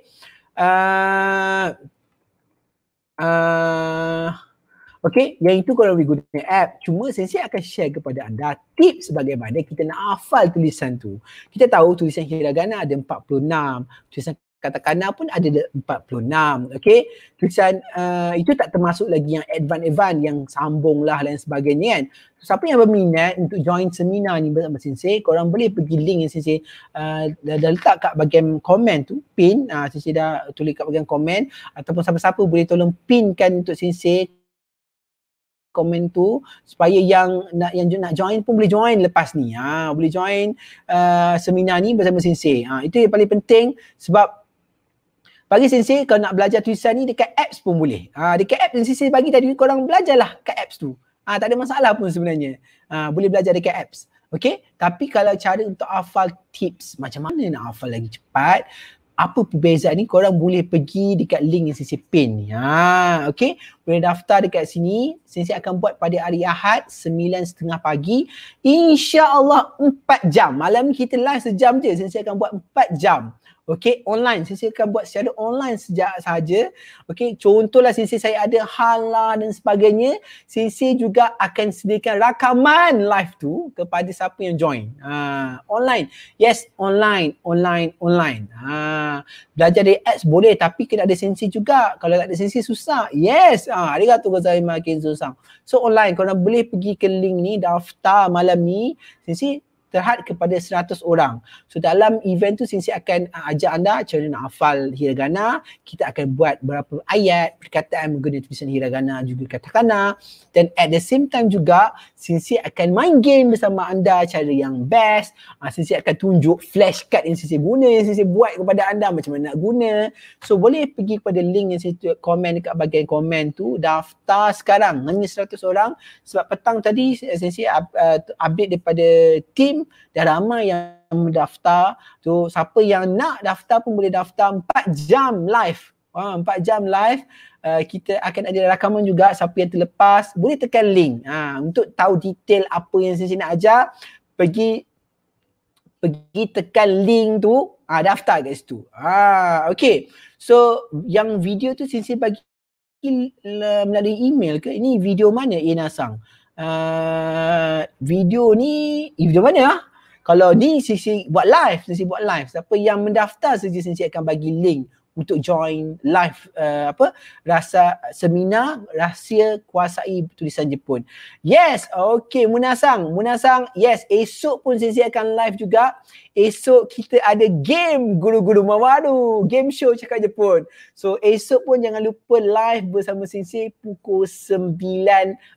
Uh, Ah, okay, yang itu kalau we guna app. Cuma sensei akan share kepada anda tips bagaimana kita nak hafal tulisan tu. Kita tahu tulisan hiragana ada 46, tulisan katakanlah pun ada 46 okey tulisan uh, itu tak termasuk lagi yang advance advance yang sambung lah lain sebagainya kan so, siapa yang berminat untuk join seminar ni bersama sensei korang boleh pergi link yang sensei uh, dah, dah, letak kat bagian komen tu pin uh, ah, sensei dah tulis kat bagian komen ataupun siapa-siapa boleh tolong pinkan untuk sensei komen tu supaya yang nak yang nak join pun boleh join lepas ni ha boleh join uh, seminar ni bersama sensei ha ah, itu yang paling penting sebab bagi sensei kalau nak belajar tulisan ni dekat apps pun boleh. Ha, dekat apps yang sensei bagi tadi korang belajarlah kat apps tu. Ha, tak ada masalah pun sebenarnya. Ha, boleh belajar dekat apps. Okay? Tapi kalau cara untuk hafal tips macam mana nak hafal lagi cepat, apa perbezaan ni korang boleh pergi dekat link yang sisi pin ni. Ha, okay? boleh daftar dekat sini. Sensei akan buat pada hari Ahad 9.30 pagi. InsyaAllah 4 jam. Malam ni kita live sejam je. Sensei akan buat 4 jam. Okay, online. Sensei akan buat secara online sejak sahaja. Okay, contohlah sensei saya ada hala dan sebagainya. Sensei juga akan sediakan rakaman live tu kepada siapa yang join. Ha, online. Yes, online, online, online. Ha, belajar dari apps boleh tapi kena ada sensei juga. Kalau tak ada sensei susah. Yes, Ha, arigatou gozaimasu Kenzo sang. So online nak boleh pergi ke link ni daftar malam ni sisi terhad kepada 100 orang. So dalam event tu sisi akan uh, ajak anda cara nak hafal hiragana, kita akan buat berapa ayat, perkataan menggunakan tulisan hiragana juga katakana dan at the same time juga Sensei akan main game bersama anda cara yang best. Uh, ah, sensei akan tunjuk flashcard yang Sensei guna, yang Sensei buat kepada anda macam mana nak guna. So boleh pergi kepada link yang Sensei komen dekat bahagian komen tu. Daftar sekarang hanya 100 orang. Sebab petang tadi eh, Sensei uh, eh, update daripada team dah ramai yang mendaftar. So siapa yang nak daftar pun boleh daftar 4 jam live Ah, empat ha, jam live uh, kita akan ada rakaman juga siapa yang terlepas boleh tekan link ha, untuk tahu detail apa yang saya nak ajar pergi pergi tekan link tu ha, daftar kat situ. Ha, okay so yang video tu sensei bagi melalui email ke ini video mana Ina Sang? Uh, video ni eh, video mana lah? Kalau ni sisi buat live, sisi buat live. Siapa yang mendaftar sisi sisi akan bagi link untuk join live uh, apa rasa seminar rahsia kuasai tulisan Jepun. Yes, okey Munasang, Munasang, yes esok pun sesi akan live juga. Esok kita ada game guru-guru mawaru, game show cakap Jepun. So esok pun jangan lupa live bersama sesi pukul 9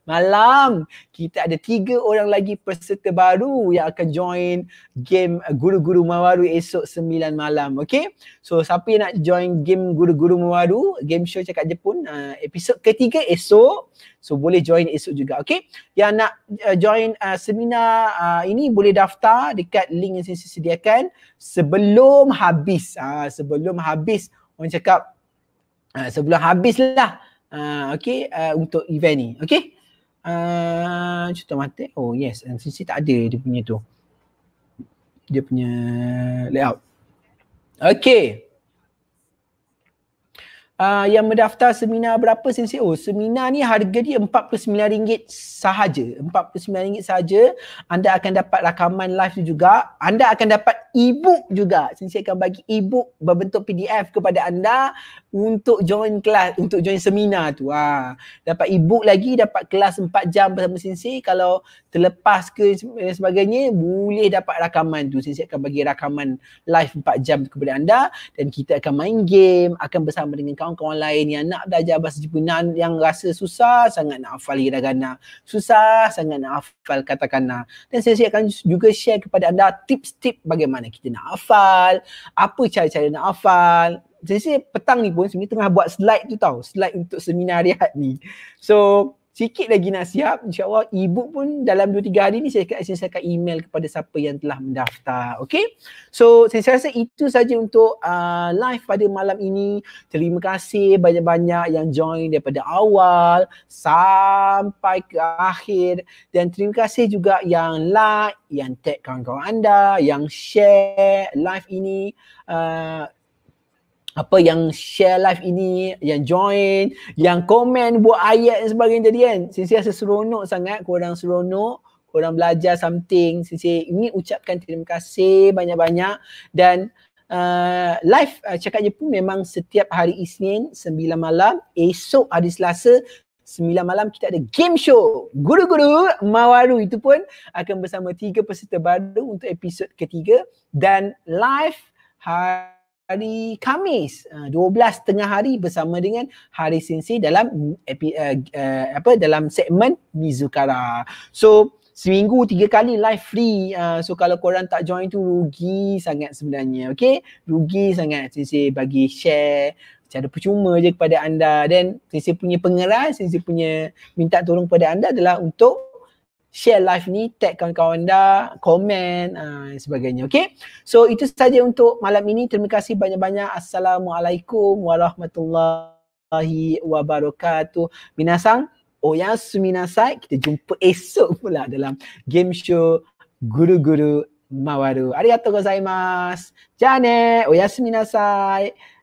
malam. Kita ada tiga orang lagi peserta baru yang akan join game guru-guru mawaru esok 9 malam, okey? So siapa yang nak join main game guru-guru memadu, game show cakap Jepun, uh, episod ketiga esok. So boleh join esok juga. Okay. Yang nak uh, join uh, seminar uh, ini boleh daftar dekat link yang saya sediakan sebelum habis. Uh, sebelum habis orang cakap uh, sebelum habislah. Uh, okay uh, untuk event ni. Okay. Uh, cerita mati. Oh yes. Uh, Sisi tak ada dia punya tu. Dia punya layout. Okay. Ah, yang mendaftar seminar berapa sensei? Oh, seminar ni harga dia RM49 sahaja. RM49 sahaja. Anda akan dapat rakaman live tu juga. Anda akan dapat e-book juga. Sensei akan bagi e-book berbentuk PDF kepada anda untuk join kelas, untuk join seminar tu. Ha. Dapat e-book lagi, dapat kelas 4 jam bersama Sensei. Kalau terlepas ke sebagainya, boleh dapat rakaman tu. Sensei akan bagi rakaman live 4 jam kepada anda. Dan kita akan main game, akan bersama dengan kawan-kawan lain yang nak belajar bahasa Jepun yang rasa susah sangat nak hafal hiragana. Susah sangat nak hafal katakana. Dan Sensei akan juga share kepada anda tips-tips bagaimana kita nak hafal, apa cara-cara nak hafal, saya petang ni pun sebenarnya tengah buat slide tu tau slide untuk seminar rehat ni so sikit lagi nak siap insyaallah ibu pun dalam 2 3 hari ni saya akan saya akan email kepada siapa yang telah mendaftar Okay. so saya rasa itu saja untuk uh, live pada malam ini terima kasih banyak-banyak yang join daripada awal sampai ke akhir dan terima kasih juga yang like yang tag kawan-kawan anda yang share live ini uh, apa yang share live ini, yang join, yang komen buat ayat dan sebagainya tadi kan. Sisi rasa seronok sangat, korang seronok, orang belajar something. Sisi ingin ucapkan terima kasih banyak-banyak dan uh, live uh, cakap pun memang setiap hari Isnin 9 malam, esok hari Selasa 9 malam kita ada game show Guru-guru Mawaru itu pun akan bersama tiga peserta baru untuk episod ketiga dan live hari hari Kamis Khamis eh, 12 tengah hari bersama dengan Hari Sensei dalam uh, uh, apa dalam segmen Mizukara. So seminggu tiga kali live free. Uh, so kalau korang tak join tu rugi sangat sebenarnya. Okay. Rugi sangat Sensei bagi share secara percuma je kepada anda. Dan Sensei punya pengeras, Sensei punya minta tolong kepada anda adalah untuk share live ni, tag kawan-kawan anda, komen uh, ah, sebagainya. Okay? So itu saja untuk malam ini. Terima kasih banyak-banyak. Assalamualaikum warahmatullahi wabarakatuh. Minasang, oyasuminasai. Oh, kita jumpa esok pula dalam game show Guru-Guru Mawaru. Arigatou gozaimasu. Jane, oyasuminasai. Oh, oyasuminasai.